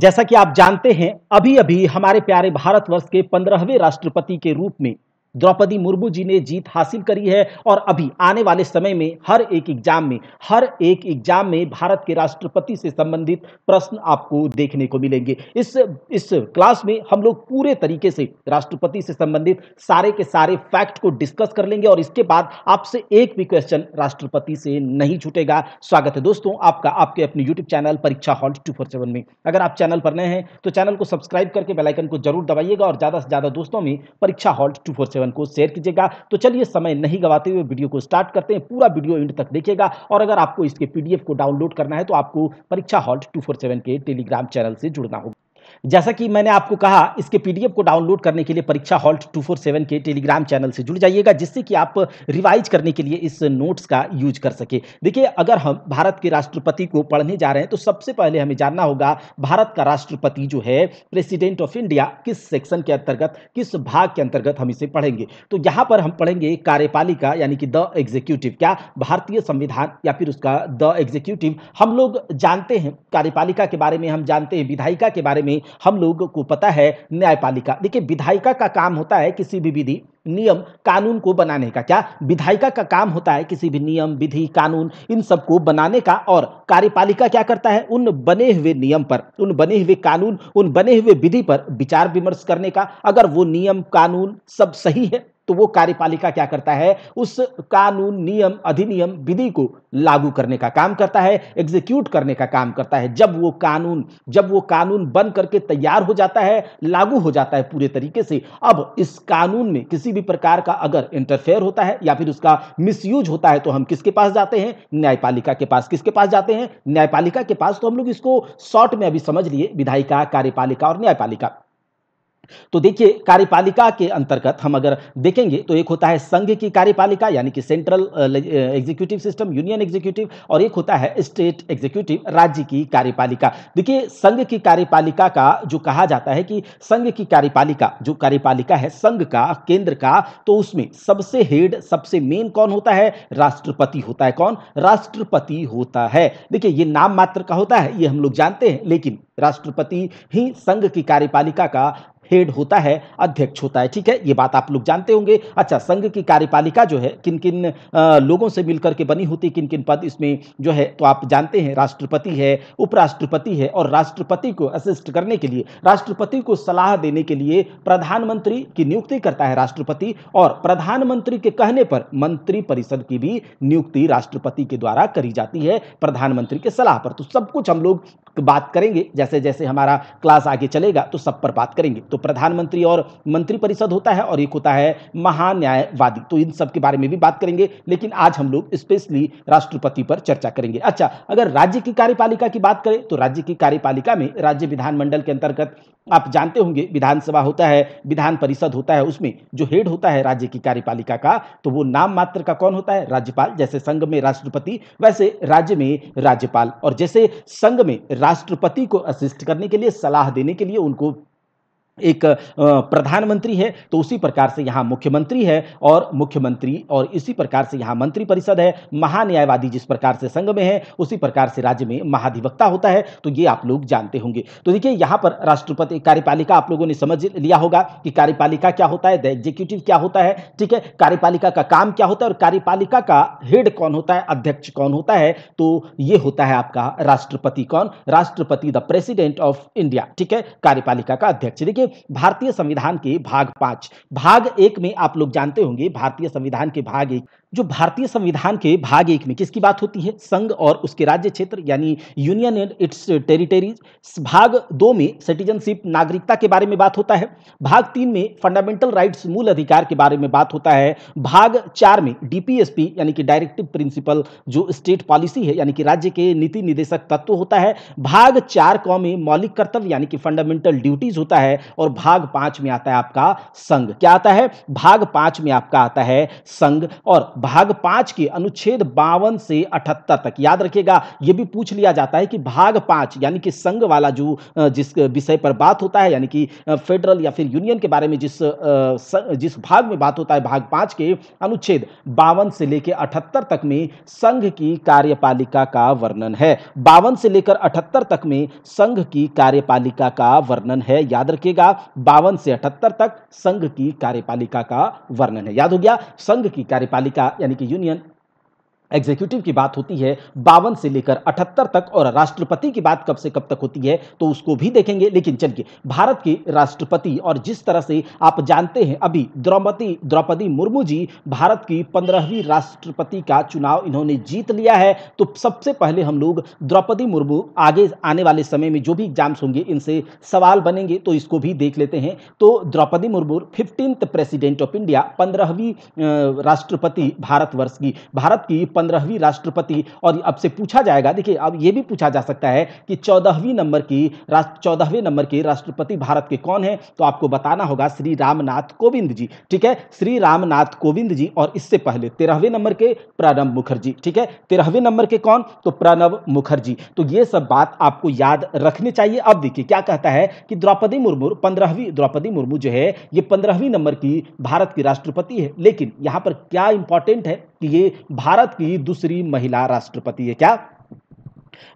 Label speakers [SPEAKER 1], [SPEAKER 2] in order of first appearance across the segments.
[SPEAKER 1] जैसा कि आप जानते हैं अभी अभी हमारे प्यारे भारतवर्ष के पंद्रहवें राष्ट्रपति के रूप में द्रौपदी मुर्मू जी ने जीत हासिल करी है और अभी आने वाले समय में हर एक एग्जाम में हर एक एग्जाम में भारत के राष्ट्रपति से संबंधित प्रश्न आपको देखने को मिलेंगे इस इस क्लास में हम लोग पूरे तरीके से राष्ट्रपति से संबंधित सारे के सारे फैक्ट को डिस्कस कर लेंगे और इसके बाद आपसे एक भी क्वेश्चन राष्ट्रपति से नहीं छूटेगा स्वागत है दोस्तों आपका आपके अपने यूट्यूब चैनल परीक्षा हॉल टू में अगर आप चैनल पर नए हैं तो चैनल को सब्सक्राइब करके बेलाइकन को जरूर दबाइएगा और ज़्यादा से ज़्यादा दोस्तों में परीक्षा हॉल टू सेवन को शेयर कीजिएगा तो चलिए समय नहीं गवाते हुए वीडियो को स्टार्ट करते हैं पूरा वीडियो एंड तक देखिएगा और अगर आपको इसके पीडीएफ को डाउनलोड करना है तो आपको परीक्षा हॉल्ट टू के टेलीग्राम चैनल से जुड़ना होगा जैसा कि मैंने आपको कहा इसके पीडीएफ को डाउनलोड करने के लिए परीक्षा हॉल्ट 247 के टेलीग्राम चैनल से जुड़ जाइएगा जिससे कि आप रिवाइज करने के लिए इस नोट्स का यूज कर सके देखिए अगर हम भारत के राष्ट्रपति को पढ़ने जा रहे हैं तो सबसे पहले हमें जानना होगा भारत का राष्ट्रपति जो है प्रेसिडेंट ऑफ इंडिया किस सेक्शन के अंतर्गत किस भाग के अंतर्गत हम इसे पढ़ेंगे तो यहां पर हम पढ़ेंगे कार्यपालिका यानी कि द एग्जीक्यूटिव क्या भारतीय संविधान या फिर उसका द एग्जीक्यूटिव हम लोग जानते हैं कार्यपालिका के बारे में हम जानते हैं विधायिका के बारे में हम लोग को पता है न्यायपालिका देखिए विधायिका का काम होता है किसी भी विधि नियम कानून को बनाने का क्या विधायिका का काम होता है किसी भी नियम विधि कानून इन सबको बनाने का और कार्यपालिका क्या करता है उन बने हुए नियम पर उन बने हुए कानून उन बने हुए विधि पर विचार विमर्श करने का अगर वो नियम कानून सब सही है तो वो कार्यपालिका क्या करता है उस कानून नियम अधिनियम विधि को लागू करने का काम करता है एग्जीक्यूट करने का काम करता है जब वो कानून जब वो कानून बन करके तैयार हो जाता है लागू हो जाता है पूरे तरीके से अब इस कानून में किसी भी प्रकार का अगर इंटरफेयर होता है या फिर उसका मिसयूज होता है तो हम किसके पास जाते हैं न्यायपालिका के पास किसके पास जाते हैं न्यायपालिका के पास तो हम लोग इसको शॉर्ट में अभी समझ लिए विधायिका कार्यपालिका और न्यायपालिका तो देखिए कार्यपालिका के अंतर्गत हम अगर देखेंगे तो एक होता है संघ की कार्यपालिका यानी कि central executive system union executive और एक होता है स्टेट एग्जीक्यूटिव राज्य की कार्यपालिका देखिए संघ की कार्यपालिका का जो कहा जाता है कि संघ की कार्यपालिका जो कार्यपालिका है संघ का केंद्र का तो उसमें सबसे हेड सबसे मेन कौन होता है राष्ट्रपति होता है कौन राष्ट्रपति होता है देखिए ये नाम मात्र का होता है ये हम लोग जानते हैं लेकिन राष्ट्रपति ही संघ की कार्यपालिका का हेड होता है अध्यक्ष होता है ठीक है ये बात आप लोग जानते होंगे अच्छा संघ की कार्यपालिका जो है किन किन लोगों से मिलकर के बनी होती किन किन पद इसमें जो है तो आप जानते हैं राष्ट्रपति है उपराष्ट्रपति है और राष्ट्रपति को असिस्ट करने के लिए राष्ट्रपति को सलाह देने के लिए प्रधानमंत्री की नियुक्ति करता है राष्ट्रपति और प्रधानमंत्री के कहने पर मंत्रिपरिषद की भी नियुक्ति राष्ट्रपति के द्वारा करी जाती है प्रधानमंत्री के सलाह पर तो सब कुछ हम लोग बात करेंगे जैसे जैसे हमारा क्लास आगे चलेगा तो सब पर बात करेंगे तो प्रधानमंत्री और मंत्रिपरिषद होता है और एक होता है महान्यायवादी तो इन सब के बारे में भी बात करेंगे लेकिन आज हम लोग स्पेशली राष्ट्रपति पर चर्चा करेंगे अच्छा अगर राज्य की कार्यपालिका की बात करें तो राज्य की कार्यपालिका में राज्य विधानमंडल के अंतर्गत आप जानते होंगे विधानसभा होता है विधान परिषद होता है उसमें जो हेड होता है राज्य की कार्यपालिका का तो वो नाम मात्र का कौन होता है राज्यपाल जैसे संघ में राष्ट्रपति वैसे राज्य में राज्यपाल और जैसे संघ में राष्ट्रपति को असिस्ट करने के लिए सलाह देने के लिए उनको एक प्रधानमंत्री है तो उसी प्रकार से यहाँ मुख्यमंत्री है और मुख्यमंत्री और इसी प्रकार से यहाँ मंत्री परिषद है महान्यायवादी जिस प्रकार से संघ में है उसी प्रकार से राज्य में महाधिवक्ता होता है तो ये आप लोग जानते होंगे तो देखिए यहाँ पर राष्ट्रपति कार्यपालिका आप लोगों ने समझ लिया होगा कि कार्यपालिका क्या होता है द एग्जीक्यूटिव क्या होता है ठीक है कार्यपालिका का काम क्या होता है और कार्यपालिका का हेड कौन होता है अध्यक्ष कौन होता है तो ये होता है आपका राष्ट्रपति कौन राष्ट्रपति द प्रेसिडेंट ऑफ इंडिया ठीक है कार्यपालिका का अध्यक्ष देखिए के भारतीय संविधान के भाग पांच भाग एक में आप लोग जानते होंगे भारतीय संविधान के भाग एक जो भारतीय संविधान के भाग एक में किसकी बात होती है संघ और उसके राज्य क्षेत्र यानी यूनियन एंड इट्स टेरिटरीज भाग दो में सिटीजनशिप नागरिकता के बारे में बात होता है भाग तीन में फंडामेंटल राइट्स मूल अधिकार के बारे में बात होता है भाग चार में डीपीएसपी यानी कि डायरेक्टिव प्रिंसिपल जो स्टेट पॉलिसी है यानी कि राज्य के नीति निदेशक तत्व होता है भाग चार कौ में मौलिक कर्तव्य यानी कि फंडामेंटल ड्यूटीज होता है और भाग पांच में आता है आपका संघ क्या आता है भाग पांच में आपका आता है संघ और भाग पांच के अनुच्छेद बावन से अठहत्तर तक याद रखिएगा यह भी पूछ लिया जाता है कि भाग पांच यानी कि संघ वाला जो जिस विषय पर बात होता है यानी कि फेडरल या फिर यूनियन के बारे में जिस जिस भाग में बात होता है भाग पांच के अनुच्छेद बावन से लेकर अठहत्तर तक में संघ की कार्यपालिका का वर्णन है बावन से लेकर अठहत्तर तक में संघ की कार्यपालिका का वर्णन है याद रखिएगा बावन से अठहत्तर तक संघ की कार्यपालिका का वर्णन है याद हो गया संघ की कार्यपालिका यानी कि यूनियन एग्जीक्यूटिव की बात होती है बावन से लेकर अठहत्तर तक और राष्ट्रपति की बात कब से कब तक होती है तो उसको भी देखेंगे लेकिन चलिए भारत के राष्ट्रपति और जिस तरह से आप जानते हैं अभी द्रौपदी द्रौपदी मुर्मू जी भारत की पंद्रहवीं राष्ट्रपति का चुनाव इन्होंने जीत लिया है तो सबसे पहले हम लोग द्रौपदी मुर्मू आगे आने वाले समय में जो भी एग्जाम्स होंगे इनसे सवाल बनेंगे तो इसको भी देख लेते हैं तो Draupadi Murmu fifteenth president of India पंद्रहवीं राष्ट्रपति भारतवर्ष की भारत की पंद्रहवीं राष्ट्रपति और अब से पूछा जाएगा देखिए अब ये भी पूछा जा सकता है कि चौदहवीं नंबर की चौदहवें नंबर के राष्ट्रपति भारत के कौन है तो आपको बताना होगा श्री रामनाथ कोविंद जी ठीक है श्री रामनाथ कोविंद जी और इससे पहले तेरहवें नंबर के प्रणब मुखर्जी ठीक है तेरहवें नंबर के कौन तो प्रणब मुखर्जी तो ये सब बात आपको याद रखनी चाहिए अब देखिए क्या कहता है कि द्रौपदी मुर्मू पंद्रहवीं द्रौपदी मुर्मू जो है ये पंद्रहवीं नंबर की भारत की राष्ट्रपति है लेकिन यहां पर क्या इंपॉर्टेंट है कि ये भारत की दूसरी महिला राष्ट्रपति है क्या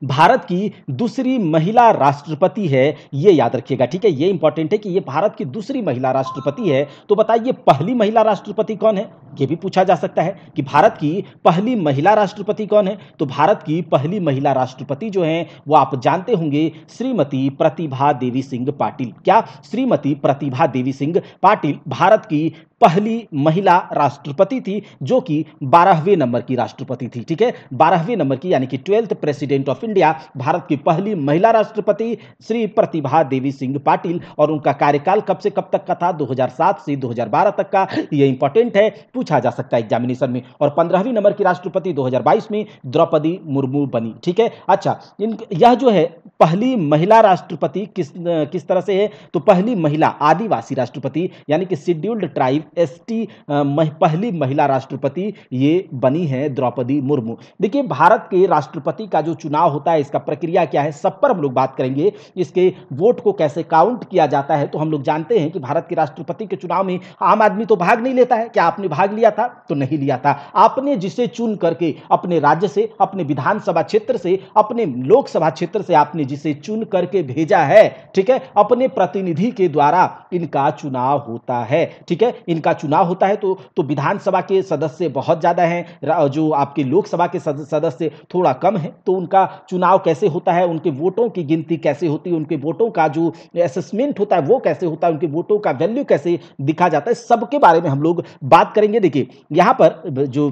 [SPEAKER 1] भारत की दूसरी महिला राष्ट्रपति है ये याद रखिएगा ठीक है ये इंपॉर्टेंट है कि ये भारत की दूसरी महिला राष्ट्रपति है तो बताइए पहली महिला राष्ट्रपति कौन है ये भी पूछा जा सकता है कि भारत की पहली महिला राष्ट्रपति कौन है तो भारत की पहली महिला राष्ट्रपति जो है वो आप जानते होंगे श्रीमती प्रतिभा देवी सिंह पाटिल क्या श्रीमती प्रतिभा देवी सिंह पाटिल भारत की पहली महिला राष्ट्रपति थी जो कि बारहवें नंबर की राष्ट्रपति थी ठीक है बारहवें नंबर की यानी कि twelfth president of India Bharat की पहली महिला राष्ट्रपति श्री प्रतिभा देवी सिंह पाटिल और उनका कार्यकाल कब से कब तक का था 2007 से 2012 तक का ये इंपॉर्टेंट है पूछा जा सकता है एग्जामिनेशन में और पंद्रहवीं नंबर की राष्ट्रपति दो में द्रौपदी मुर्मू बनी ठीक है अच्छा इन यह जो है पहली महिला राष्ट्रपति किस किस तरह से है तो पहली महिला आदिवासी राष्ट्रपति यानी कि शेड्यूल्ड ट्राइब एसटी पहली महिला राष्ट्रपति ये बनी है द्रौपदी मुर्मू देखिए भारत के राष्ट्रपति का जो चुनाव होता है इसका प्रक्रिया क्या है सब पर हम लोग बात करेंगे इसके वोट को कैसे काउंट किया जाता है तो हम लोग जानते हैं कि भारत के राष्ट्रपति के चुनाव में आम आदमी तो भाग नहीं लेता है क्या आपने भाग लिया था तो नहीं लिया था आपने जिसे चुन करके अपने राज्य से अपने विधानसभा क्षेत्र से अपने लोकसभा क्षेत्र से आपने जिसे चुन करके भेजा है ठीक है अपने प्रतिनिधि के द्वारा इनका चुनाव होता है ठीक है इनका चुनाव होता है तो तो विधानसभा के सदस्य बहुत ज़्यादा हैं जो आपके लोकसभा के सदस्य थोड़ा कम है तो उनका चुनाव कैसे होता है उनके वोटों की गिनती कैसे होती है उनके वोटों का जो असेसमेंट होता है वो कैसे होता है उनके वोटों का वैल्यू कैसे दिखा जाता है सबके बारे में हम लोग बात करेंगे देखिए यहाँ पर जो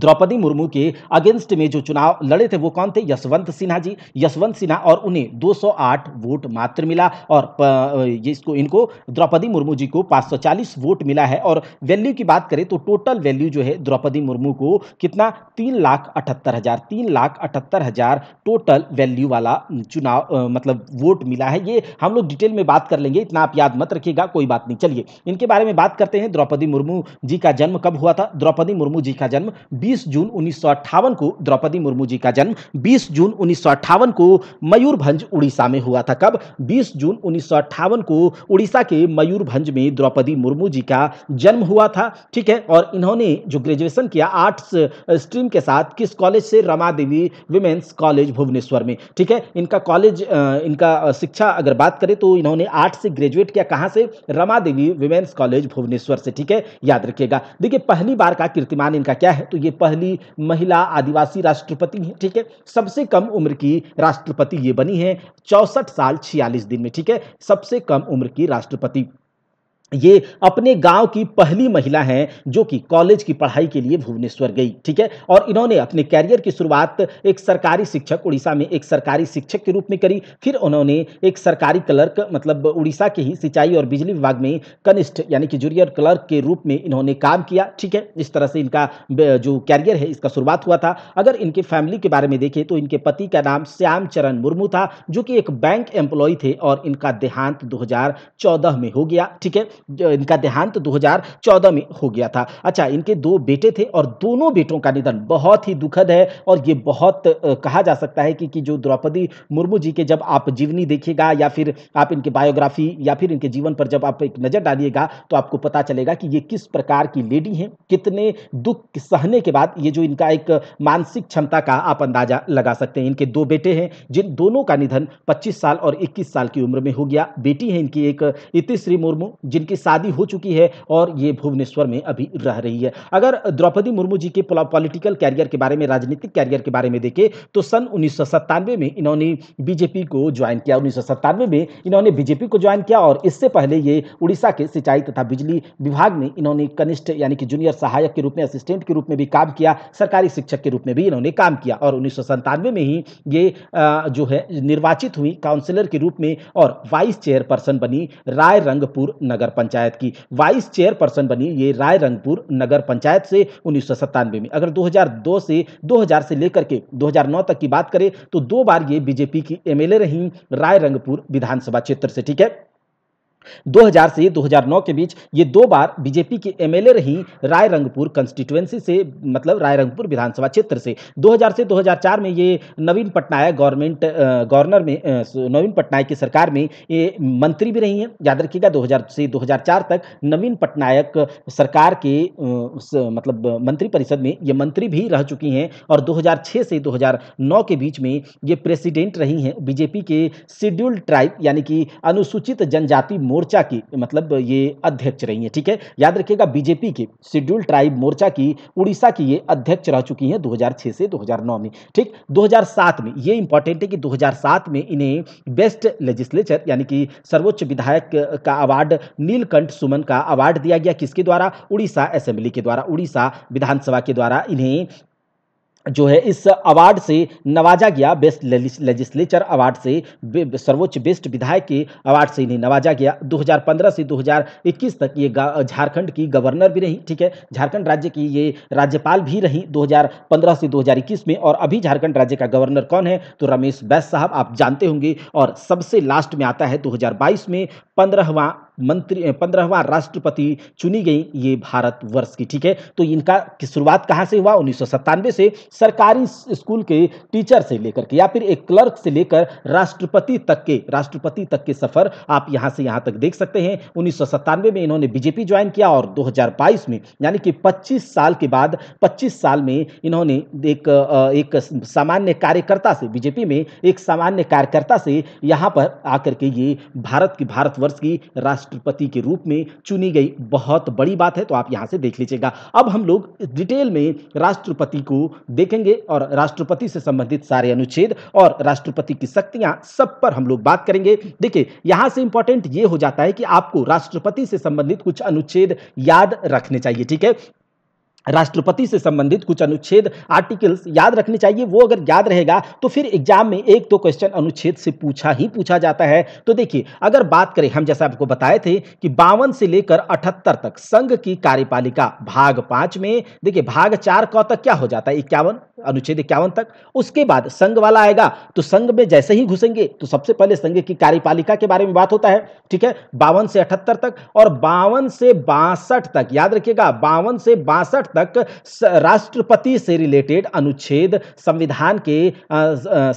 [SPEAKER 1] द्रौपदी मुर्मू के अगेंस्ट में जो चुनाव लड़े थे वो कौन थे यशवंत सिन्हा जी यशवंत सिन्हा और उन्हें 208 वोट मात्र मिला और ये इसको इनको द्रौपदी मुर्मू जी को 540 वोट मिला है और वैल्यू की बात करें तो टोटल वैल्यू जो है द्रौपदी मुर्मू को कितना तीन लाख अठहत्तर हजार तीन लाख अठहत्तर हजार टोटल वैल्यू वाला चुनाव मतलब वोट मिला है ये हम लोग डिटेल में बात कर लेंगे इतना आप याद मत रखिएगा कोई बात नहीं चलिए इनके बारे में बात करते हैं द्रौपदी मुर्मू जी का जन्म कब हुआ था द्रौपदी मुर्मू जी का जन्म 20 जून उन्नीस को द्रौपदी मुर्मू जी का जन्म 20 जून उन्नीस को मयूरभंज उड़ीसा में हुआ था कब 20 जून उन्नीस को उड़ीसा के मयूरभंज में द्रौपदी मुर्मू जी का जन्म हुआ था ठीक है और इन्होंने जो ग्रेजुएशन किया आर्ट्स स्ट्रीम के साथ किस कॉलेज से रमा देवी वुमेन्स कॉलेज भुवनेश्वर में ठीक है इनका कॉलेज इनका शिक्षा अगर बात करें तो इन्होंने आर्ट्स से ग्रेजुएट किया कहाँ से रमा देवी वुमेन्स कॉलेज भुवनेश्वर से ठीक है याद रखिएगा देखिए पहली बार का कीर्तिमान इनका क्या है तो ये पहली महिला आदिवासी राष्ट्रपति हैं ठीक है सबसे कम उम्र की राष्ट्रपति ये बनी है चौसठ साल छियालीस दिन में ठीक है सबसे कम उम्र की राष्ट्रपति ये अपने गांव की पहली महिला हैं जो कि कॉलेज की पढ़ाई के लिए भुवनेश्वर गई ठीक है और इन्होंने अपने कैरियर की शुरुआत एक सरकारी शिक्षक उड़ीसा में एक सरकारी शिक्षक के रूप में करी फिर उन्होंने एक सरकारी क्लर्क मतलब उड़ीसा के ही सिंचाई और बिजली विभाग में कनिष्ठ यानी कि जूनियर क्लर्क के रूप में इन्होंने काम किया ठीक है इस तरह से इनका जो कैरियर है इसका शुरुआत हुआ था अगर इनके फैमिली के बारे में देखें तो इनके पति का नाम श्याम चरण मुर्मू था जो कि एक बैंक एम्प्लॉय थे और इनका देहांत दो में हो गया ठीक है इनका देहांत 2014 में हो गया था अच्छा इनके दो बेटे थे और दोनों बेटों का निधन बहुत ही दुखद है और ये बहुत कहा जा सकता है कि, कि जो द्रौपदी मुर्मू जी के जब आप जीवनी देखिएगा या फिर आप इनके बायोग्राफी या फिर इनके जीवन पर जब आप एक नज़र डालिएगा तो आपको पता चलेगा कि ये किस प्रकार की लेडी हैं कितने दुख सहने के बाद ये जो इनका एक मानसिक क्षमता का आप अंदाजा लगा सकते हैं इनके दो बेटे हैं जिन दोनों का निधन 25 साल और 21 साल की उम्र में हो गया बेटी है इनकी एक इतिश्री मुर्मू जिन जिनकी शादी हो चुकी है और ये भुवनेश्वर में अभी रह रही है अगर द्रौपदी मुर्मू जी के पॉलिटिकल कैरियर के बारे में राजनीतिक कैरियर के बारे में देखें तो सन उन्नीस में इन्होंने बीजेपी को ज्वाइन किया उन्नीस में इन्होंने बीजेपी को ज्वाइन किया और इससे पहले ये उड़ीसा के सिंचाई तथा बिजली विभाग में इन्होंने कनिष्ठ यानी कि जूनियर सहायक के रूप में असिस्टेंट के रूप में भी काम किया सरकारी शिक्षक के रूप में भी इन्होंने काम किया और उन्नीस में ही ये जो है निर्वाचित हुई काउंसिलर के रूप में और वाइस चेयरपर्सन बनी राय रंगपुर नगर पंचायत की वाइस चेयरपर्सन बनी ये राय रंगपुर नगर पंचायत से उन्नीस में अगर 2002 से 2000 से लेकर के 2009 तक की बात करें तो दो बार ये बीजेपी की एमएलए रही राय रंगपुर विधानसभा क्षेत्र से ठीक है 2000 से 2009 के बीच ये दो बार बीजेपी की एमएलए रही राय रंगपुर कंस्टिट्युएंसी से मतलब राय रंगपुर विधानसभा क्षेत्र से 2000 से 2004 में ये नवीन पटनायक गवर्नमेंट गवर्नर में नवीन पटनायक की सरकार में ये मंत्री भी रही हैं याद रखिएगा 2000 से 2004 तक नवीन पटनायक सरकार के मतलब मंत्री परिषद में ये मंत्री भी रह चुकी हैं और दो से दो के बीच में ये प्रेसिडेंट रही हैं बीजेपी के शेड्यूल्ड ट्राइब यानी कि अनुसूचित जनजाति मोर्चा की मतलब ये अध्यक्ष रही हैं ठीक है याद रखिएगा बीजेपी के शेड्यूल ट्राइब मोर्चा की उड़ीसा की ये अध्यक्ष रह चुकी हैं 2006 से 2009 में ठीक 2007 में ये इंपॉर्टेंट है कि 2007 में इन्हें बेस्ट लेजिस्लेचर यानी कि सर्वोच्च विधायक का अवार्ड नीलकंठ सुमन का अवार्ड दिया गया किसके द्वारा उड़ीसा असेंबली के द्वारा उड़ीसा विधानसभा के द्वारा इन्हें जो है इस अवार्ड से नवाजा गया बेस्ट लेजिस्लेचर अवार्ड से सर्वोच्च बेस्ट विधायक के अवार्ड से इन्हें नवाजा गया 2015 से 2021 तक ये झारखंड की गवर्नर भी रही ठीक है झारखंड राज्य की ये राज्यपाल भी रही 2015 से 2021 में और अभी झारखंड राज्य का गवर्नर कौन है तो रमेश बैस साहब आप जानते होंगे और सबसे लास्ट में आता है दो में पंद्रहवा मंत्री पंद्रहवा राष्ट्रपति चुनी गई ये भारत वर्ष की ठीक है तो इनका की शुरुआत कहाँ से हुआ उन्नीस से सरकारी स्कूल के टीचर से लेकर के या फिर एक क्लर्क से लेकर राष्ट्रपति तक के राष्ट्रपति तक के सफर आप यहाँ से यहाँ तक देख सकते हैं उन्नीस में इन्होंने बीजेपी ज्वाइन किया और 2022 में यानी कि 25 साल के बाद 25 साल में इन्होंने एक एक सामान्य कार्यकर्ता से बीजेपी में एक सामान्य कार्यकर्ता से यहाँ पर आकर के ये भारत की भारतवर्ष की राष्ट्र राष्ट्रपति के रूप में चुनी गई बहुत बड़ी बात है तो आप यहां से देख लीजिएगा अब हम लोग डिटेल में राष्ट्रपति को देखेंगे और राष्ट्रपति से संबंधित सारे अनुच्छेद और राष्ट्रपति की शक्तियां सब पर हम लोग बात करेंगे देखिए यहां से इंपॉर्टेंट ये हो जाता है कि आपको राष्ट्रपति से संबंधित कुछ अनुच्छेद याद रखने चाहिए ठीक है राष्ट्रपति से संबंधित कुछ अनुच्छेद आर्टिकल्स याद रखने चाहिए वो अगर याद रहेगा तो फिर एग्जाम में एक दो क्वेश्चन अनुच्छेद से पूछा ही पूछा जाता है तो देखिए अगर बात करें हम जैसा आपको बताए थे कि बावन से लेकर अठहत्तर तक संघ की कार्यपालिका भाग पांच में देखिए भाग चार क तक क्या हो जाता है इक्यावन अनुच्छेद इक्यावन तक उसके बाद संघ वाला आएगा तो संघ में जैसे ही घुसेंगे तो सबसे पहले संघ की कार्यपालिका के बारे में बात होता है ठीक है बावन से अठहत्तर तक और बावन से बासठ तक याद रखिएगा बावन से बासठ तक राष्ट्रपति से रिलेटेड अनुच्छेद संविधान के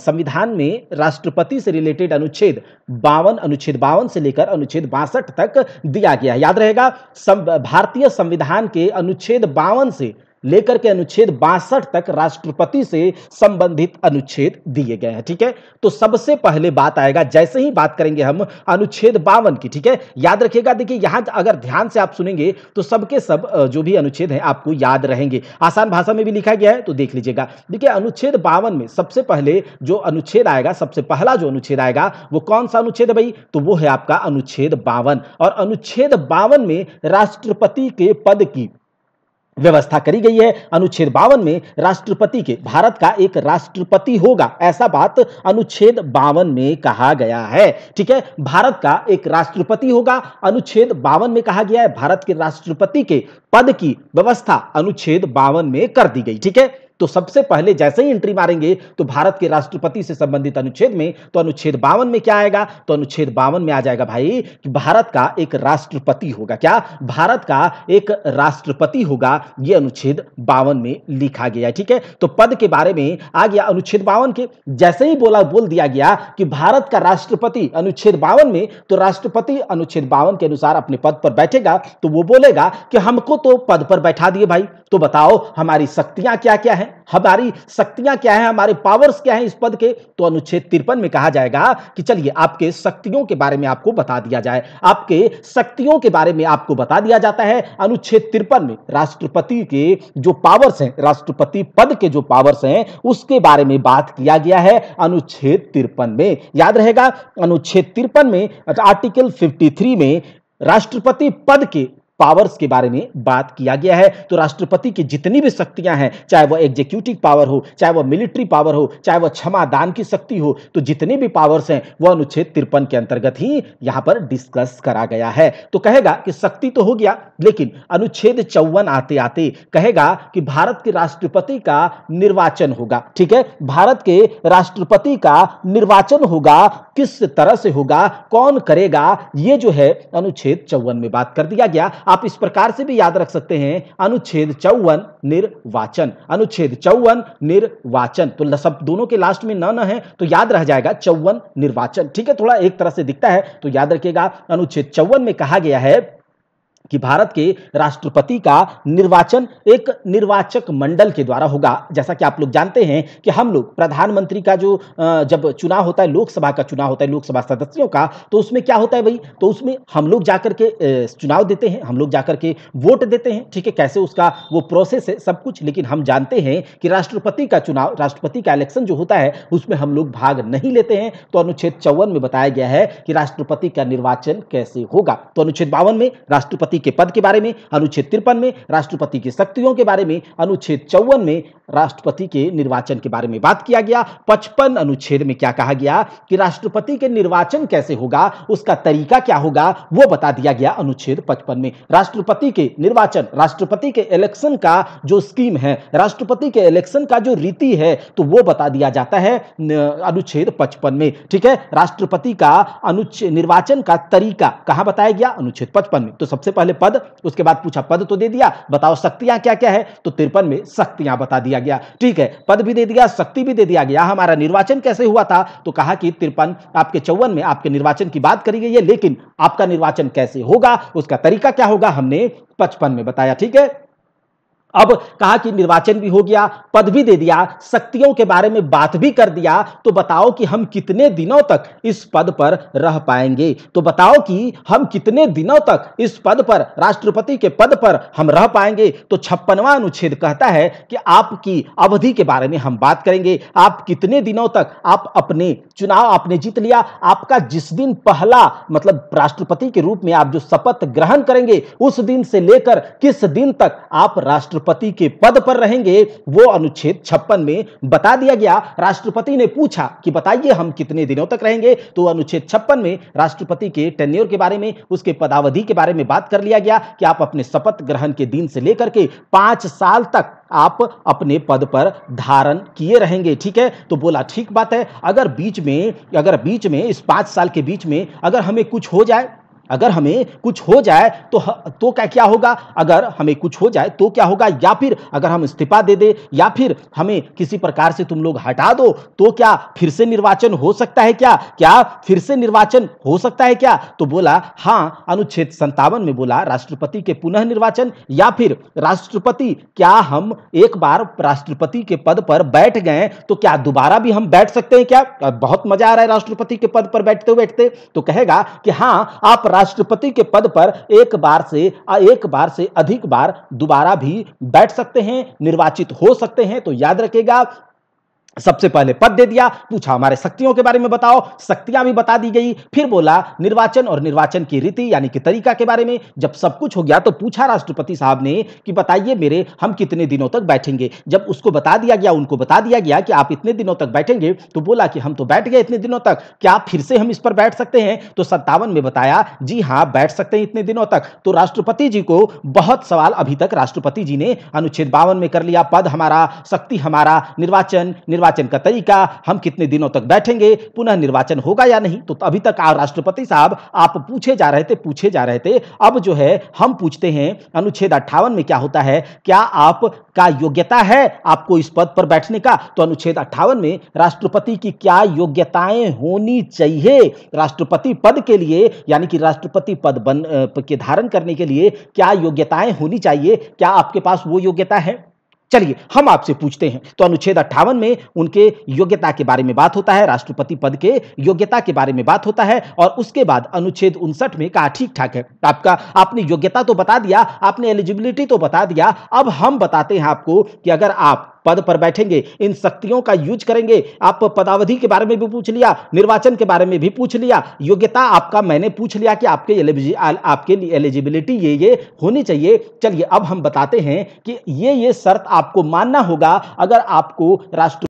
[SPEAKER 1] संविधान में राष्ट्रपति से रिलेटेड अनुच्छेद बावन अनुच्छेद बावन से लेकर अनुच्छेद बासठ तक दिया गया याद रहेगा भारतीय संविधान के अनुच्छेद बावन से लेकर के अनुच्छेद बासठ तक राष्ट्रपति से संबंधित अनुच्छेद दिए गए हैं ठीक है तो सबसे पहले बात आएगा जैसे ही बात करेंगे हम अनुच्छेद बावन की ठीक है याद रखिएगा देखिए यहां अगर ध्यान से आप सुनेंगे तो सबके सब जो भी अनुच्छेद है आपको याद रहेंगे आसान भाषा में भी लिखा गया है तो देख लीजिएगा देखिए अनुच्छेद बावन में सबसे पहले जो अनुच्छेद आएगा सबसे पहला जो अनुच्छेद आएगा वो कौन सा अनुच्छेद है भाई तो वो है आपका अनुच्छेद बावन और अनुच्छेद बावन में राष्ट्रपति के पद की व्यवस्था करी गई है अनुच्छेद बावन में राष्ट्रपति के भारत का एक राष्ट्रपति होगा ऐसा बात अनुच्छेद बावन में कहा गया है ठीक है भारत का एक राष्ट्रपति होगा अनुच्छेद बावन में कहा गया है भारत के राष्ट्रपति के पद की व्यवस्था अनुच्छेद बावन में कर दी गई ठीक है तो सबसे पहले जैसे ही एंट्री मारेंगे तो भारत के राष्ट्रपति से संबंधित अनुच्छेद में तो अनुच्छेद बावन में क्या आएगा तो अनुच्छेद बावन में आ जाएगा भाई कि भारत का एक राष्ट्रपति होगा क्या भारत का एक राष्ट्रपति होगा यह अनुच्छेद बावन में लिखा गया ठीक है तो पद के बारे में आ गया अनुच्छेद बावन के जैसे ही बोला बोल दिया गया कि भारत का राष्ट्रपति अनुच्छेद बावन में तो राष्ट्रपति अनुच्छेद बावन के अनुसार अपने पद पर बैठेगा तो वो बोलेगा कि हमको तो पद पर बैठा दिए भाई तो बताओ हमारी शक्तियां क्या क्या है हमारी शक्तियां क्या है हमारे पावर्स क्या है इस पद के तो अनुच्छेद तिरपन में कहा जाएगा कि चलिए आपके शक्तियों के बारे में आपको बता दिया जाए आपके शक्तियों के बारे में आपको बता दिया जाता है अनुच्छेद तिरपन में राष्ट्रपति के जो पावर्स हैं राष्ट्रपति पद के जो पावर्स हैं उसके बारे में बात किया गया है अनुच्छेद तिरपन में याद रहेगा अनुच्छेद तिरपन में आर्टिकल फिफ्टी में राष्ट्रपति पद के पावर्स के बारे में बात किया गया है तो राष्ट्रपति की जितनी भी शक्तियां हैं चाहे वह एग्जीक्यूटिव पावर हो चाहे वह मिलिट्री पावर हो चाहे वह क्षमादान की शक्ति हो तो जितनी भी पावर्स हैं वह अनुच्छेद तिरपन के अंतर्गत ही यहां पर डिस्कस करा गया है तो कहेगा कि शक्ति तो हो गया लेकिन अनुच्छेद चौवन आते आते कहेगा कि भारत के राष्ट्रपति का निर्वाचन होगा ठीक है भारत के राष्ट्रपति का निर्वाचन होगा किस तरह से होगा कौन करेगा ये जो है अनुच्छेद चौवन में बात कर दिया गया आप इस प्रकार से भी याद रख सकते हैं अनुच्छेद चौवन निर्वाचन अनुच्छेद चौवन निर्वाचन तो सब दोनों के लास्ट में न न है तो याद रह जाएगा चौवन निर्वाचन ठीक है थोड़ा एक तरह से दिखता है तो याद रखिएगा अनुच्छेद चौवन में कहा गया है कि भारत के राष्ट्रपति का निर्वाचन एक निर्वाचक मंडल के द्वारा होगा जैसा कि आप लोग जानते हैं कि हम लोग प्रधानमंत्री का जो जब चुनाव होता है लोकसभा का चुनाव होता है लोकसभा सदस्यों का तो उसमें क्या होता है भाई तो उसमें हम लोग जाकर के चुनाव देते हैं हम लोग जाकर के वोट देते हैं ठीक है कैसे उसका वो प्रोसेस है सब कुछ लेकिन हम जानते हैं कि राष्ट्रपति का चुनाव राष्ट्रपति का इलेक्शन जो होता है उसमें हम लोग भाग नहीं लेते हैं तो अनुच्छेद चौवन में बताया गया है कि राष्ट्रपति का निर्वाचन कैसे होगा तो अनुच्छेद बावन में राष्ट्रपति राष्ट्रपति के पद के बारे में अनुच्छेद तिरपन में राष्ट्रपति की शक्तियों के बारे में अनुच्छेद चौवन में राष्ट्रपति के निर्वाचन के बारे में बात किया गया पचपन अनुच्छेद में क्या कहा गया कि राष्ट्रपति के निर्वाचन कैसे होगा उसका तरीका क्या होगा वो बता दिया गया अनुच्छेद पचपन में राष्ट्रपति के निर्वाचन राष्ट्रपति के इलेक्शन का जो स्कीम है राष्ट्रपति के इलेक्शन का जो रीति है तो वो बता दिया जाता है अनुच्छेद पचपन में ठीक है राष्ट्रपति का अनुच्छेद निर्वाचन का तरीका कहां बताया गया अनुच्छेद पचपन में तो सबसे पहले पद उसके बाद पूछा पद तो दे दिया बताओ शक्तियां क्या क्या है तो तिरपन में शक्तियां बता दिया गया ठीक है पद भी दे दिया शक्ति भी दे दिया गया हमारा निर्वाचन कैसे हुआ था तो कहा कि तिरपन आपके चौवन में आपके निर्वाचन की बात करी गई है लेकिन आपका निर्वाचन कैसे होगा उसका तरीका क्या होगा हमने पचपन में बताया ठीक है अब कहा कि निर्वाचन भी हो गया पद भी दे दिया शक्तियों के बारे में बात भी कर दिया तो बताओ कि हम कितने दिनों तक इस पद पर रह पाएंगे तो बताओ कि हम कितने दिनों तक इस पद पर राष्ट्रपति के पद पर हम रह पाएंगे तो छप्पनवा अनुच्छेद कहता है कि आपकी अवधि के बारे में हम बात करेंगे आप कितने दिनों तक आप अपने चुनाव आपने जीत लिया आपका जिस दिन पहला मतलब राष्ट्रपति के रूप में आप जो शपथ ग्रहण करेंगे उस दिन से लेकर किस दिन तक आप राष्ट्र राष्ट्रपति के पद पर रहेंगे वो अनुच्छेद छप्पन में बता दिया गया राष्ट्रपति ने पूछा कि बताइए हम कितने दिनों तक रहेंगे तो अनुच्छेद छप्पन में राष्ट्रपति के टेन्योर के बारे में उसके पदावधि के बारे में बात कर लिया गया कि आप अपने शपथ ग्रहण के दिन से लेकर के पांच साल तक आप अपने पद पर धारण किए रहेंगे ठीक है तो बोला ठीक बात है अगर बीच में अगर बीच में इस पांच साल के बीच में अगर हमें कुछ हो जाए अगर हमें कुछ हो जाए तो तो क्या क्या होगा अगर हमें कुछ हो जाए तो क्या होगा या फिर अगर हम इस्तीफा दे दे या फिर हमें किसी प्रकार से तुम लोग हटा दो तो क्या फिर से निर्वाचन हो सकता है क्या क्या फिर से निर्वाचन हो सकता है क्या तो बोला हाँ अनुच्छेद संतावन में बोला राष्ट्रपति के पुनः निर्वाचन या फिर राष्ट्रपति क्या हम एक बार राष्ट्रपति के पद पर बैठ गए तो क्या दोबारा भी हम बैठ सकते हैं क्या बहुत मजा आ रहा है राष्ट्रपति के पद पर बैठते बैठते तो कहेगा कि हाँ आप राष्ट्रपति के पद पर एक बार से एक बार से अधिक बार दोबारा भी बैठ सकते हैं निर्वाचित हो सकते हैं तो याद रखेगा सबसे पहले पद दे दिया पूछा हमारे शक्तियों के बारे में बताओ शक्तियां भी बता दी गई फिर बोला निर्वाचन और निर्वाचन की रीति यानी कि तरीका के बारे में जब सब कुछ हो गया तो पूछा राष्ट्रपति साहब ने कि बताइए मेरे हम कितने दिनों तक बैठेंगे जब उसको बता दिया गया उनको बता दिया गया कि आप इतने दिनों तक बैठेंगे तो बोला कि हम तो बैठ गए इतने दिनों तक क्या फिर से हम इस पर बैठ सकते हैं तो सत्तावन में बताया जी हाँ बैठ सकते हैं इतने दिनों तक तो राष्ट्रपति जी को बहुत सवाल अभी तक राष्ट्रपति जी ने अनुच्छेद बावन में कर लिया पद हमारा शक्ति हमारा निर्वाचन निर्वाचन निर्वाचन का तरीका हम कितने दिनों तक बैठेंगे पुनः निर्वाचन होगा या नहीं तो अभी तक राष्ट्रपति साहब आप पूछे जा रहे थे पूछे जा रहे थे अब जो है हम पूछते हैं अनुच्छेद अट्ठावन में क्या होता है क्या आप का योग्यता है आपको इस पद पर बैठने का तो अनुच्छेद अट्ठावन में राष्ट्रपति की क्या योग्यताएं होनी चाहिए राष्ट्रपति पद के लिए यानी कि राष्ट्रपति पद बन के धारण करने के लिए क्या योग्यताएं होनी चाहिए क्या आपके पास वो योग्यता है चलिए हम आपसे पूछते हैं तो अनुच्छेद अट्ठावन में उनके योग्यता के बारे में बात होता है राष्ट्रपति पद के योग्यता के बारे में बात होता है और उसके बाद अनुच्छेद उनसठ में कहा ठीक ठाक है आपका आपने योग्यता तो बता दिया आपने एलिजिबिलिटी तो बता दिया अब हम बताते हैं आपको कि अगर आप पद पर बैठेंगे इन शक्तियों का यूज करेंगे आप पदावधि के बारे में भी पूछ लिया निर्वाचन के बारे में भी पूछ लिया योग्यता आपका मैंने पूछ लिया कि आपके आपके लिए एलिजिबिलिटी ये ये होनी चाहिए चलिए अब हम बताते हैं कि ये ये शर्त आपको मानना होगा अगर आपको राष्ट्र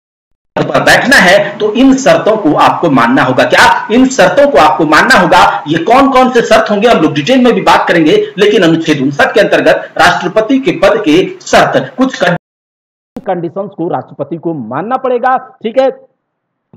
[SPEAKER 1] पर बैठना है तो इन शर्तों को आपको मानना होगा क्या इन शर्तों को आपको मानना होगा ये कौन कौन से शर्त होंगे हम लोग डिटेल में भी बात करेंगे लेकिन अनुच्छेद उनसठ के अंतर्गत राष्ट्रपति के पद के शर्त कुछ कर... कंडीशंस को राष्ट्रपति को मानना पड़ेगा ठीक है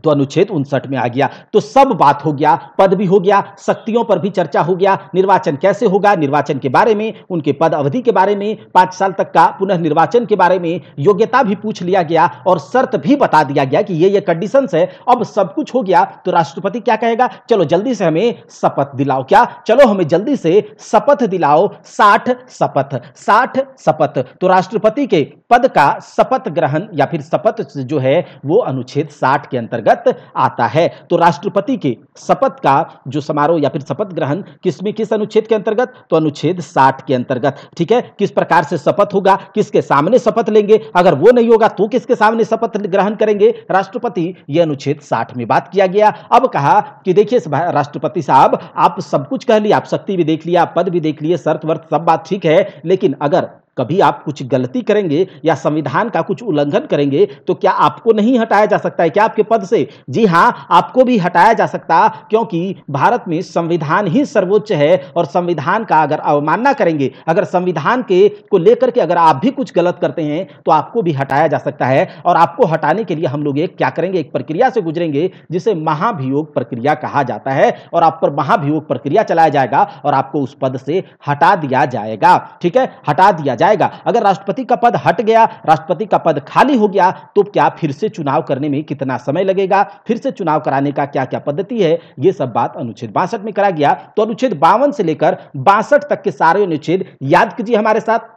[SPEAKER 1] तो अनुच्छेद उनसठ में आ गया तो सब बात हो गया पद भी हो गया शक्तियों पर भी चर्चा हो गया निर्वाचन कैसे होगा निर्वाचन के बारे में उनके पद अवधि के बारे में पांच साल तक का पुनः निर्वाचन के बारे में योग्यता भी पूछ लिया गया और शर्त भी बता दिया गया कि ये ये कंडीशन है अब सब कुछ हो गया तो राष्ट्रपति क्या कहेगा चलो जल्दी से हमें शपथ दिलाओ क्या चलो हमें जल्दी से शपथ दिलाओ साठ शपथ साठ शपथ तो राष्ट्रपति के पद का शपथ ग्रहण या फिर शपथ जो है वो अनुच्छेद साठ के अंतर्गत अंतर्गत आता है तो राष्ट्रपति के शपथ का जो समारोह या फिर शपथ ग्रहण किसमें किस अनुच्छेद के अंतर्गत तो अनुच्छेद साठ के अंतर्गत ठीक है किस प्रकार से शपथ होगा किसके सामने शपथ लेंगे अगर वो नहीं होगा तो किसके सामने शपथ ग्रहण करेंगे राष्ट्रपति ये अनुच्छेद साठ में बात किया गया अब कहा कि देखिए राष्ट्रपति साहब आप सब कुछ कह लिया आप शक्ति भी देख लिया पद भी देख लिए शर्त वर्त सब बात ठीक है लेकिन अगर कभी आप कुछ गलती करेंगे या संविधान का कुछ उल्लंघन करेंगे तो क्या आपको नहीं हटाया जा सकता है क्या आपके पद से जी हाँ आपको भी हटाया जा सकता क्योंकि भारत में संविधान ही सर्वोच्च है और संविधान का अगर अवमानना करेंगे अगर संविधान के को लेकर के अगर आप भी कुछ गलत करते हैं तो आपको भी हटाया जा सकता है और आपको हटाने के लिए हम लोग एक क्या करेंगे एक प्रक्रिया से गुजरेंगे जिसे महाभियोग प्रक्रिया कहा जाता है और आप पर महाभियोग प्रक्रिया चलाया जाएगा और आपको उस पद से हटा दिया जाएगा ठीक है हटा दिया जाएगा अगर राष्ट्रपति का पद हट गया राष्ट्रपति का पद खाली हो गया तो क्या फिर से चुनाव करने में कितना समय लगेगा फिर से चुनाव कराने का क्या क्या पद्धति है ये सब बात अनुच्छेद बासठ में करा गया तो अनुच्छेद बावन से लेकर बासठ तक के सारे अनुच्छेद याद कीजिए हमारे साथ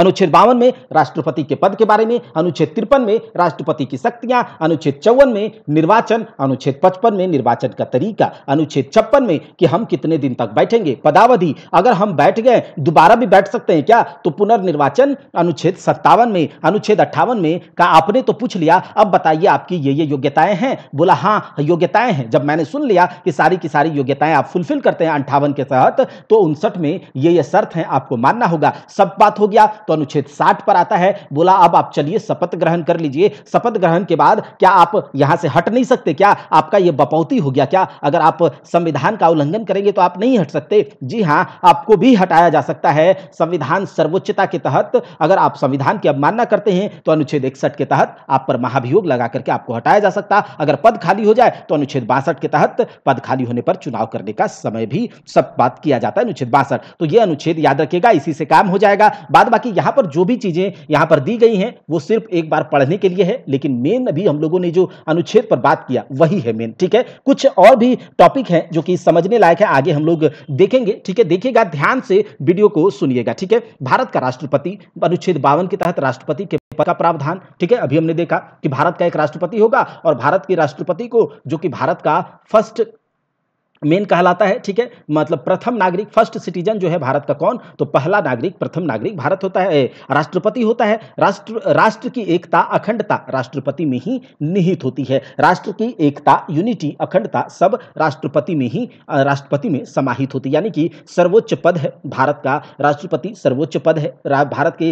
[SPEAKER 1] अनुच्छेद बावन में राष्ट्रपति के पद के बारे में अनुच्छेद तिरपन में राष्ट्रपति की शक्तियां अनुच्छेद चौवन में निर्वाचन अनुच्छेद पचपन में निर्वाचन का तरीका अनुच्छेद छप्पन में कि हम कितने दिन तक बैठेंगे पदावधि अगर हम बैठ गए दोबारा भी बैठ सकते हैं क्या तो पुनर्निर्वाचन अनुच्छेद सत्तावन में अनुच्छेद अट्ठावन में का आपने तो पूछ लिया अब बताइए आपकी ये ये योग्यताएं हैं बोला हाँ योग्यताएं हैं जब मैंने सुन लिया कि सारी की सारी योग्यताएं आप फुलफिल करते हैं अंठावन के तहत तो उनसठ में ये ये शर्त हैं आपको मानना होगा सब बात हो गया तो अनुच्छेद साठ पर आता है बोला अब आप चलिए शपथ ग्रहण कर लीजिए शपथ ग्रहण के बाद क्या आप यहां से हट नहीं सकते क्या आपका यह बपौती हो गया क्या अगर आप संविधान का उल्लंघन करेंगे तो आप नहीं हट सकते जी हाँ आपको भी हटाया जा सकता है संविधान सर्वोच्चता के तहत अगर आप संविधान की अवमानना करते हैं तो अनुच्छेद इकसठ के तहत आप पर महाभियोग लगा करके आपको हटाया जा सकता अगर पद खाली हो जाए तो अनुच्छेद बासठ के तहत पद खाली होने पर चुनाव करने का समय भी सब बात किया जाता है अनुच्छेद बासठ तो यह अनुच्छेद याद रखेगा इसी से काम हो जाएगा बाद बाकी यहां पर जो भी चीज़ें यहां पर दी गई हैं वो सिर्फ एक बार पढ़ने के लिए है लेकिन मेन अभी हम लोगों ने जो अनुच्छेद पर बात किया वही है मेन ठीक है कुछ और भी टॉपिक हैं जो कि समझने लायक है आगे हम लोग देखेंगे ठीक है देखिएगा ध्यान से वीडियो को सुनिएगा ठीक है भारत का राष्ट्रपति अनुच्छेद बावन के तहत राष्ट्रपति के पद का प्रावधान ठीक है अभी हमने देखा कि भारत का एक राष्ट्रपति होगा और भारत के राष्ट्रपति को जो कि भारत का फर्स्ट मेन कहलाता है ठीक है मतलब प्रथम नागरिक फर्स्ट सिटीजन जो है भारत का कौन तो पहला नागरिक प्रथम नागरिक भारत होता है राष्ट्रपति होता है राष्ट्र राष्ट्र की एकता अखंडता राष्ट्रपति में ही निहित होती है राष्ट्र की एकता यूनिटी अखंडता सब राष्ट्रपति में ही राष्ट्रपति में समाहित होती है यानी कि सर्वोच्च पद है भारत का राष्ट्रपति सर्वोच्च पद है भारत के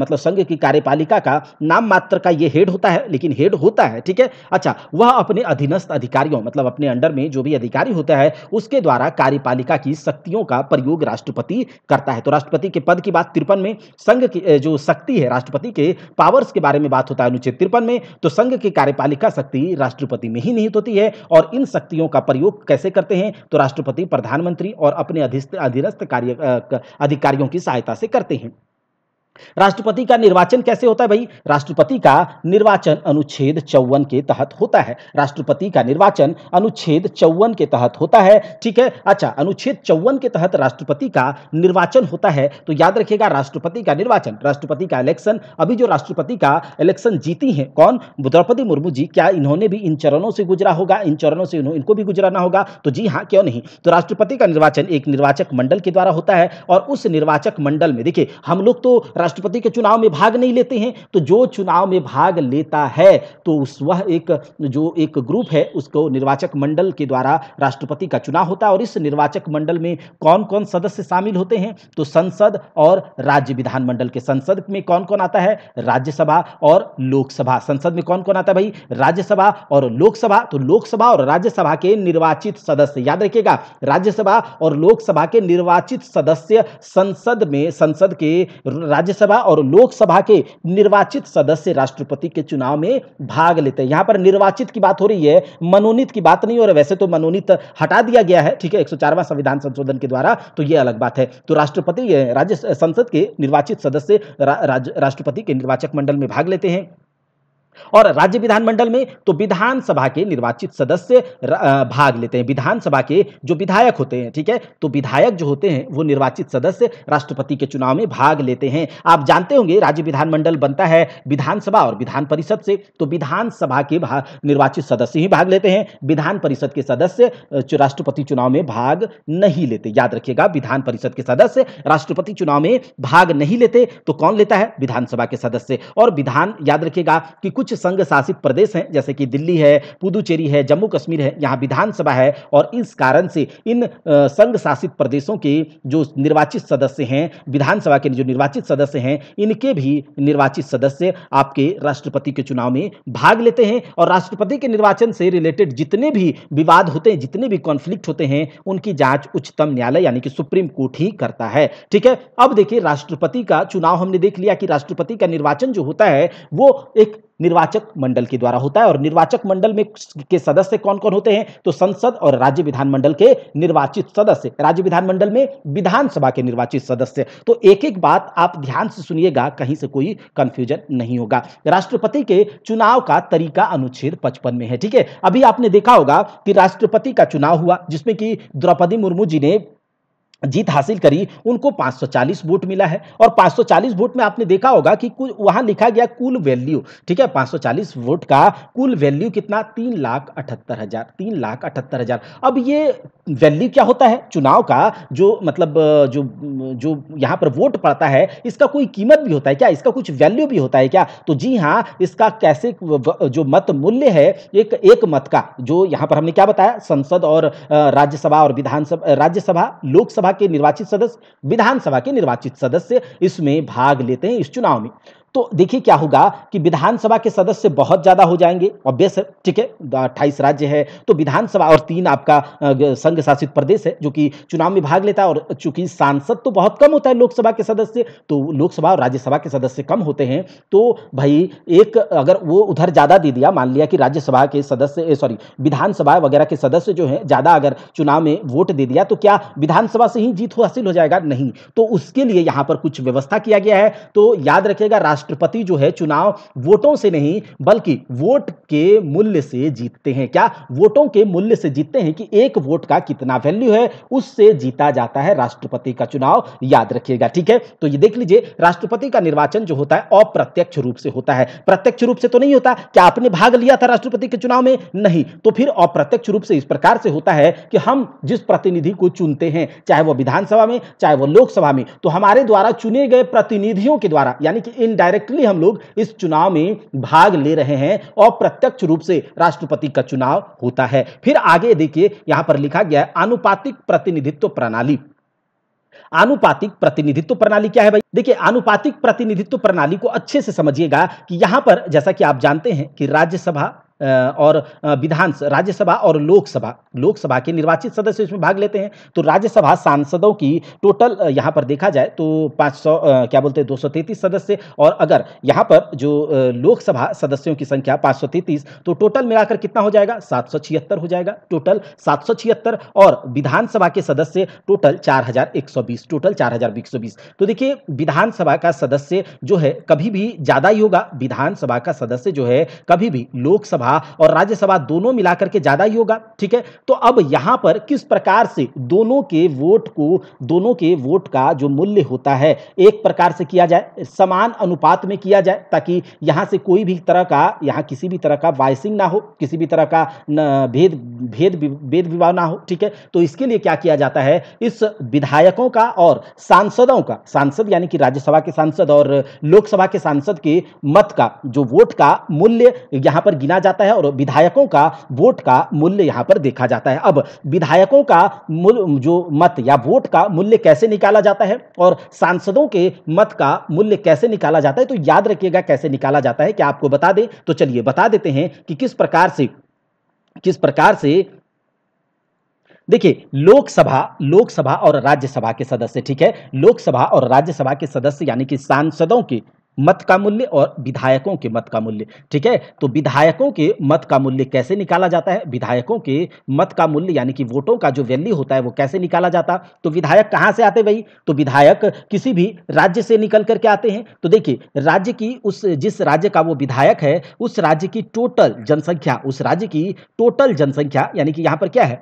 [SPEAKER 1] मतलब संघ की कार्यपालिका का नाम मात्र का ये हेड होता है लेकिन हेड होता है ठीक है अच्छा वह अपने अधीनस्थ अधिकारियों मतलब अपने अंडर में जो भी अधिकारी होता है है उसके द्वारा कार्यपालिका की शक्तियों का प्रयोग राष्ट्रपति करता है तो राष्ट्रपति के पद की बात तिरपन में संघ की जो शक्ति है राष्ट्रपति के पावर्स के बारे में बात होता है अनुच्छेद तिरपन में तो संघ की कार्यपालिका शक्ति राष्ट्रपति में ही निहित होती है और इन शक्तियों का प्रयोग कैसे करते हैं तो राष्ट्रपति प्रधानमंत्री और अपने अधीनस्थ कार्य अधिकारियों की सहायता से करते हैं राष्ट्रपति का निर्वाचन कैसे होता है भाई राष्ट्रपति का निर्वाचन अनुच्छेद चौवन के तहत होता है राष्ट्रपति का निर्वाचन अनुच्छेद चौवन के तहत होता है ठीक है अच्छा अनुच्छेद चौवन के तहत राष्ट्रपति का निर्वाचन होता है तो याद रखिएगा राष्ट्रपति का निर्वाचन राष्ट्रपति का इलेक्शन अभी जो राष्ट्रपति का इलेक्शन जीती है कौन द्रौपदी मुर्मू जी क्या इन्होंने भी इन चरणों से गुजरा होगा इन चरणों से इनको भी गुजराना होगा तो जी हाँ क्यों नहीं तो राष्ट्रपति का निर्वाचन एक निर्वाचक मंडल के द्वारा होता है और उस निर्वाचक मंडल में देखिए हम लोग तो राष्ट्रपति के चुनाव में भाग नहीं लेते हैं तो जो चुनाव में भाग लेता है तो उस वह एक जो एक ग्रुप है उसको निर्वाचक मंडल के द्वारा राष्ट्रपति का चुनाव होता है और इस निर्वाचक मंडल में कौन कौन सदस्य शामिल होते हैं तो संसद और राज्य विधानमंडल के संसद में कौन कौन आता है राज्यसभा और लोकसभा संसद में कौन कौन आता है भाई राज्यसभा और लोकसभा तो लोकसभा और राज्यसभा के निर्वाचित सदस्य याद रखिएगा राज्यसभा और लोकसभा के निर्वाचित सदस्य संसद में संसद के राज्य राज्यसभा और लोकसभा के निर्वाचित सदस्य राष्ट्रपति के चुनाव में भाग लेते हैं यहां पर निर्वाचित की बात हो रही है मनोनीत की बात नहीं हो रही वैसे तो मनोनीत हटा दिया गया है ठीक है एक संविधान संशोधन के द्वारा तो यह अलग बात है तो राष्ट्रपति राज्य संसद के निर्वाचित सदस्य रा, राष्ट्रपति के निर्वाचक मंडल में भाग लेते हैं और राज्य विधानमंडल में तो विधानसभा के निर्वाचित सदस्य भाग लेते हैं विधानसभा के जो विधायक होते हैं ठीक है तो विधायक जो होते हैं वो निर्वाचित सदस्य राष्ट्रपति के चुनाव में भाग लेते हैं आप जानते होंगे राज्य विधानमंडल बनता है विधानसभा और विधान परिषद से तो विधानसभा के निर्वाचित सदस्य ही भाग लेते हैं विधान परिषद के सदस्य राष्ट्रपति चुनाव में भाग नहीं लेते याद रखिएगा विधान परिषद के सदस्य राष्ट्रपति चुनाव में भाग नहीं लेते तो कौन लेता है विधानसभा के सदस्य और विधान याद रखिएगा कि कुछ कुछ संघ शासित प्रदेश हैं जैसे कि दिल्ली है पुदुचेरी है जम्मू कश्मीर है यहाँ विधानसभा है और इस कारण से इन संघ शासित प्रदेशों के जो निर्वाचित सदस्य हैं विधानसभा के जो निर्वाचित सदस्य हैं इनके भी निर्वाचित सदस्य आपके राष्ट्रपति के चुनाव में भाग लेते हैं और राष्ट्रपति के निर्वाचन से रिलेटेड जितने भी विवाद होते हैं जितने भी कॉन्फ्लिक्ट होते हैं उनकी जांच उच्चतम न्यायालय यानी कि सुप्रीम कोर्ट ही करता है ठीक है अब देखिए राष्ट्रपति का चुनाव हमने देख लिया कि राष्ट्रपति का निर्वाचन जो होता है वो एक निर्वाचक मंडल के द्वारा होता है और निर्वाचक मंडल में के सदस्य कौन कौन होते हैं तो संसद और राज्य विधानमंडल के निर्वाचित सदस्य राज्य विधानमंडल में विधानसभा के निर्वाचित सदस्य तो एक एक बात आप ध्यान से सुनिएगा कहीं से कोई कंफ्यूजन नहीं होगा राष्ट्रपति के चुनाव का तरीका अनुच्छेद पचपन में है ठीक है अभी आपने देखा होगा कि राष्ट्रपति का चुनाव हुआ जिसमें कि द्रौपदी मुर्मू जी ने जीत हासिल करी उनको 540 वोट मिला है और 540 वोट में आपने देखा होगा कि कुल वहां लिखा गया कुल वैल्यू ठीक है 540 वोट का कुल वैल्यू कितना तीन लाख अठहत्तर हजार तीन लाख अठहत्तर हजार अब ये वैल्यू क्या होता है चुनाव का जो मतलब जो जो यहाँ पर वोट पड़ता है इसका कोई कीमत भी होता है क्या इसका कुछ वैल्यू भी होता है क्या तो जी हाँ इसका कैसे जो मत मूल्य है एक एक मत का जो यहाँ पर हमने क्या बताया संसद और राज्यसभा और विधानसभा राज्यसभा लोकसभा विधानसभा के निर्वाचित सदस्य विधानसभा के निर्वाचित सदस्य इसमें भाग लेते हैं इस चुनाव में तो देखिए क्या होगा कि विधानसभा के सदस्य बहुत ज़्यादा हो जाएंगे और है ठीक है अट्ठाईस राज्य है तो विधानसभा और तीन आपका संघ शासित प्रदेश है जो कि चुनाव में भाग लेता है और चूंकि सांसद तो बहुत कम होता है लोकसभा के सदस्य तो लोकसभा और राज्यसभा के सदस्य कम होते हैं तो भाई एक अगर वो उधर ज़्यादा दे दिया मान लिया कि राज्यसभा के सदस्य सॉरी विधानसभा वगैरह के सदस्य जो है ज़्यादा अगर चुनाव में वोट दे दिया तो क्या विधानसभा से ही जीत हासिल हो जाएगा नहीं तो उसके लिए यहां पर कुछ व्यवस्था किया गया है तो याद रखिएगा राष्ट्रपति जो है चुनाव वोटों से नहीं बल्कि वोट के मूल्य से जीतते हैं क्या वोटों के मूल्य से जीतते हैं कि एक वोट का कितना वैल्यू है उससे जीता जाता है राष्ट्रपति का चुनाव याद रखिएगा ठीक है तो ये देख लीजिए राष्ट्रपति का निर्वाचन जो होता है अप्रत्यक्ष रूप से होता है प्रत्यक्ष रूप से तो नहीं होता क्या आपने भाग लिया था राष्ट्रपति के चुनाव में नहीं तो फिर अप्रत्यक्ष रूप से इस प्रकार से होता है कि हम जिस प्रतिनिधि को चुनते हैं चाहे वह विधानसभा में चाहे वह लोकसभा में तो हमारे द्वारा चुने गए प्रतिनिधियों के द्वारा यानी कि इनडायरेक्ट डायरेक्टली हम लोग इस चुनाव में भाग ले रहे हैं और प्रत्यक्ष रूप से राष्ट्रपति का चुनाव होता है फिर आगे देखिए यहां पर लिखा गया है आनुपातिक प्रतिनिधित्व प्रणाली आनुपातिक प्रतिनिधित्व प्रणाली क्या है भाई देखिए आनुपातिक प्रतिनिधित्व प्रणाली को अच्छे से समझिएगा कि यहां पर जैसा कि आप जानते हैं कि राज्यसभा और विधान राज्यसभा और लोकसभा लोकसभा के निर्वाचित सदस्य इसमें भाग लेते हैं तो राज्यसभा सांसदों की टोटल यहाँ पर देखा जाए तो 500 क्या बोलते हैं दो सदस्य और अगर यहाँ पर जो लोकसभा सदस्यों की संख्या पाँच तो टोटल मिलाकर कितना हो जाएगा सात हो जाएगा टोटल सात और विधानसभा के सदस्य टोटल बीस टोटल बीस तो देखिए विधानसभा का सदस्य जो है कभी भी ज़्यादा ही होगा विधानसभा का सदस्य जो है कभी भी लोकसभा लोकसभा और राज्यसभा दोनों मिलाकर के ज्यादा ही होगा ठीक है तो अब यहां पर किस प्रकार से दोनों के वोट को दोनों के वोट का जो मूल्य होता है एक प्रकार से किया जाए समान अनुपात में किया जाए ताकि यहां से कोई भी तरह का यहां किसी भी तरह का वायसिंग ना हो किसी भी तरह का भेद भेद भेद विवाह ना हो ठीक है तो इसके लिए क्या किया जाता है इस विधायकों का और सांसदों का सांसद यानी कि राज्यसभा के सांसद और लोकसभा के सांसद के मत का जो वोट का मूल्य यहां पर गिना जाता जाता है और विधायकों का वोट का मूल्य यहां पर देखा जाता है अब विधायकों का जो मत या वोट का मूल्य कैसे निकाला जाता है और सांसदों के मत का मूल्य कैसे निकाला जाता है तो याद रखिएगा कैसे निकाला जाता है क्या आपको बता दें तो चलिए बता देते हैं कि किस प्रकार से किस प्रकार से देखिए लोकसभा लोकसभा और राज्यसभा के सदस्य ठीक है लोकसभा और राज्यसभा के सदस्य यानी कि सांसदों के मत का मूल्य और विधायकों के मत का मूल्य ठीक है तो विधायकों के मत का मूल्य कैसे निकाला जाता है विधायकों के मत का मूल्य यानी कि वोटों का जो वैल्यू होता है वो कैसे निकाला जाता तो विधायक कहाँ से आते भाई तो विधायक किसी भी राज्य से निकल करके आते हैं तो देखिए राज्य की उस जिस राज्य का वो विधायक है उस राज्य की टोटल जनसंख्या उस राज्य की टोटल जनसंख्या यानी कि यहाँ पर क्या है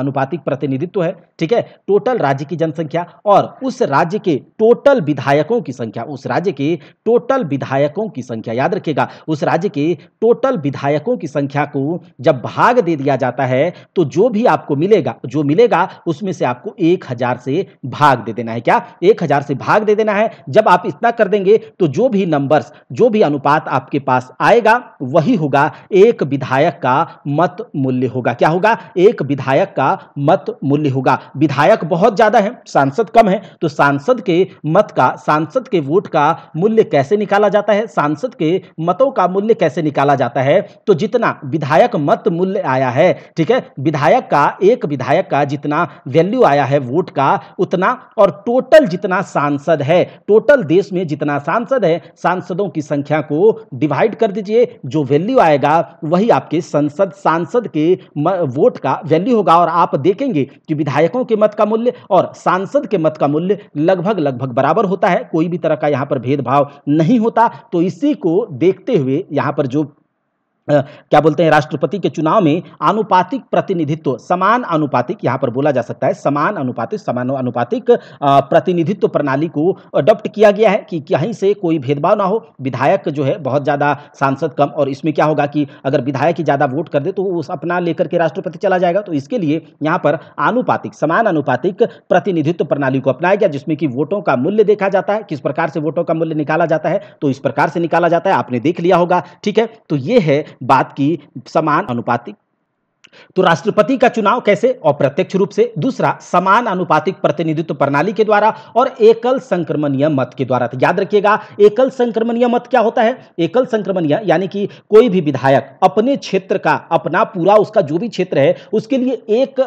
[SPEAKER 1] अनुपातिक प्रतिनिधित्व है ठीक है टोटल राज्य की जनसंख्या और उस राज्य के टोटल विधायकों की संख्या उस राज्य के टोटल विधायकों की संख्या याद रखिएगा उस राज्य के टोटल विधायकों की संख्या को जब भाग दे दिया जाता है तो जो भी आपको मिलेगा जो मिलेगा उसमें से आपको एक हजार से भाग दे देना है क्या एक हजार से भाग दे देना है जब आप इतना कर देंगे तो जो भी नंबर्स जो भी अनुपात आपके पास आएगा वही होगा एक विधायक का मत मूल्य होगा क्या होगा एक विधायक का मत मूल्य होगा विधायक बहुत ज्यादा है सांसद कम है तो सांसद के मत का सांसद के वोट का मूल्य कैसे निकाला जाता है सांसद के मतों का मूल्य कैसे निकाला जाता है तो जितना विधायक मत मूल्य आया है ठीक है विधायक का एक विधायक का जितना वैल्यू आया है वोट का उतना और टोटल जितना सांसद है टोटल देश में जितना सांसद है सांसदों की संख्या को डिवाइड कर दीजिए जो वैल्यू आएगा वही आपके संसद सांसद के वोट का वैल्यू होगा और आप देखेंगे कि विधायकों के मत का मूल्य और सांसद के मत का मूल्य लगभग लगभग बराबर होता है कोई भी तरह का यहाँ पर भेदभाव नहीं होता तो इसी को देखते हुए यहाँ पर जो क्या बोलते हैं राष्ट्रपति के चुनाव में आनुपातिक प्रतिनिधित्व समान आनुपातिक यहाँ पर बोला जा सकता है समान अनुपातिक समान अनुपातिक प्रतिनिधित्व प्रणाली को अडॉप्ट किया गया है कि कहीं से कोई भेदभाव ना हो विधायक जो है बहुत ज़्यादा सांसद कम और इसमें क्या होगा कि अगर विधायक ही ज़्यादा वोट कर दे तो उस अपना लेकर के राष्ट्रपति चला जाएगा तो इसके लिए यहाँ पर आनुपातिक समान अनुपातिक प्रतिनिधित्व प्रणाली को अपनाया गया जिसमें कि वोटों का मूल्य देखा जाता है किस प्रकार से वोटों का मूल्य निकाला जाता है तो इस प्रकार से निकाला जाता है आपने देख लिया होगा ठीक है तो ये है बात की समान अनुपातिक तो राष्ट्रपति का चुनाव कैसे अप्रत्यक्ष रूप से दूसरा समान अनुपातिक प्रतिनिधित्व प्रणाली के द्वारा और एकल संक्रमणीय मत के द्वारा तो याद रखिएगा एकल संक्रमणीय मत क्या होता है एकल संक्रमणीय यानी कि कोई भी विधायक अपने क्षेत्र का अपना पूरा उसका जो भी क्षेत्र है उसके लिए एक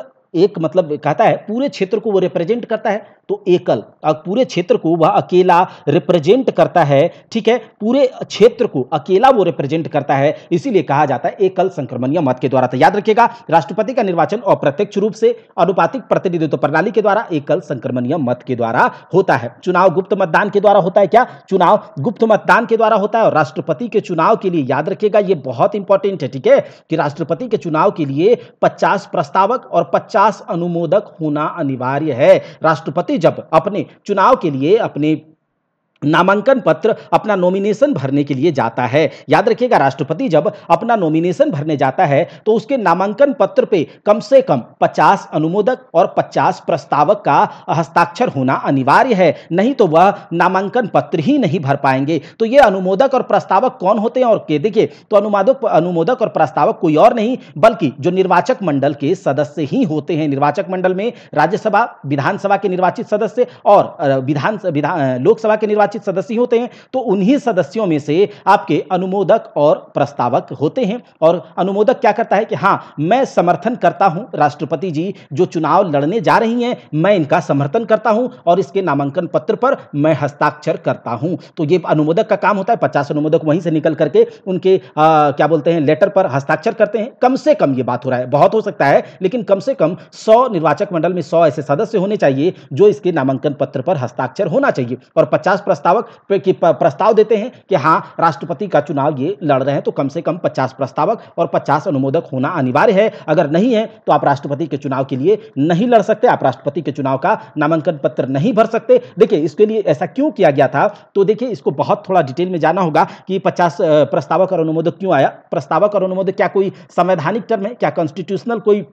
[SPEAKER 1] एक मतलब कहता है पूरे क्षेत्र को वो रिप्रेजेंट करता है तो एकल और पूरे क्षेत्र को वह अकेला रिप्रेजेंट करता है ठीक है पूरे क्षेत्र को अकेला वो रिप्रेजेंट करता है इसीलिए कहा जाता है एकल संक्रमणीय मत के द्वारा तो याद रखिएगा राष्ट्रपति का निर्वाचन अप्रत्यक्ष रूप से अनुपातिक प्रतिनिधित्व प्रणाली के द्वारा एकल संक्रमणीय मत के द्वारा होता है चुनाव गुप्त मतदान के द्वारा होता है क्या चुनाव गुप्त मतदान के द्वारा होता है और राष्ट्रपति के चुनाव के लिए याद रखेगा यह बहुत इंपॉर्टेंट है ठीक है कि राष्ट्रपति के चुनाव के लिए पचास प्रस्तावक और पचास अनुमोदक होना अनिवार्य है राष्ट्रपति जब अपने चुनाव के लिए अपने नामांकन पत्र अपना नॉमिनेशन भरने के लिए जाता है याद रखिएगा राष्ट्रपति जब अपना नॉमिनेशन भरने जाता है तो उसके नामांकन पत्र पे कम से कम 50 अनुमोदक और 50 प्रस्तावक का हस्ताक्षर होना अनिवार्य है नहीं तो वह नामांकन पत्र ही नहीं भर पाएंगे तो ये अनुमोदक और प्रस्तावक कौन होते हैं और के देखिए तो अनुमोदक अनुमोदक और प्रस्तावक कोई और नहीं बल्कि जो निर्वाचक मंडल के सदस्य ही होते हैं निर्वाचक मंडल में राज्यसभा विधानसभा के निर्वाचित सदस्य और विधान लोकसभा के निर्वाचित निर्वाचित सदस्य होते हैं तो उन्हीं सदस्यों में से आपके अनुमोदक और प्रस्तावक होते हैं और अनुमोदक क्या करता है कि हाँ मैं समर्थन करता हूँ राष्ट्रपति जी जो चुनाव लड़ने जा रही हैं मैं इनका समर्थन करता हूँ और इसके नामांकन पत्र पर मैं हस्ताक्षर करता हूँ तो ये अनुमोदक का काम होता है पचास अनुमोदक वहीं से निकल करके उनके आ, क्या बोलते हैं लेटर पर हस्ताक्षर करते हैं कम से कम ये बात हो रहा है बहुत हो सकता है लेकिन कम से कम सौ निर्वाचक मंडल में सौ ऐसे सदस्य होने चाहिए जो इसके नामांकन पत्र पर हस्ताक्षर होना चाहिए और पचास प्रस्तावक प्रस्ताव देते हैं कि हाँ राष्ट्रपति का चुनाव ये लड़ रहे हैं तो कम से कम पचास प्रस्तावक और पचास अनुमोदक होना अनिवार्य है अगर नहीं है तो आप राष्ट्रपति के चुनाव के लिए नहीं लड़ सकते आप राष्ट्रपति के चुनाव का नामांकन पत्र नहीं भर सकते देखिए इसके लिए ऐसा क्यों किया गया था तो देखिए इसको बहुत थोड़ा डिटेल में जाना होगा कि पचास प्रस्तावक और अनुमोदक क्यों आया प्रस्तावक और अनुमोदक क्या कोई संवैधानिक टर्म है क्या कॉन्स्टिट्यूशनल कोई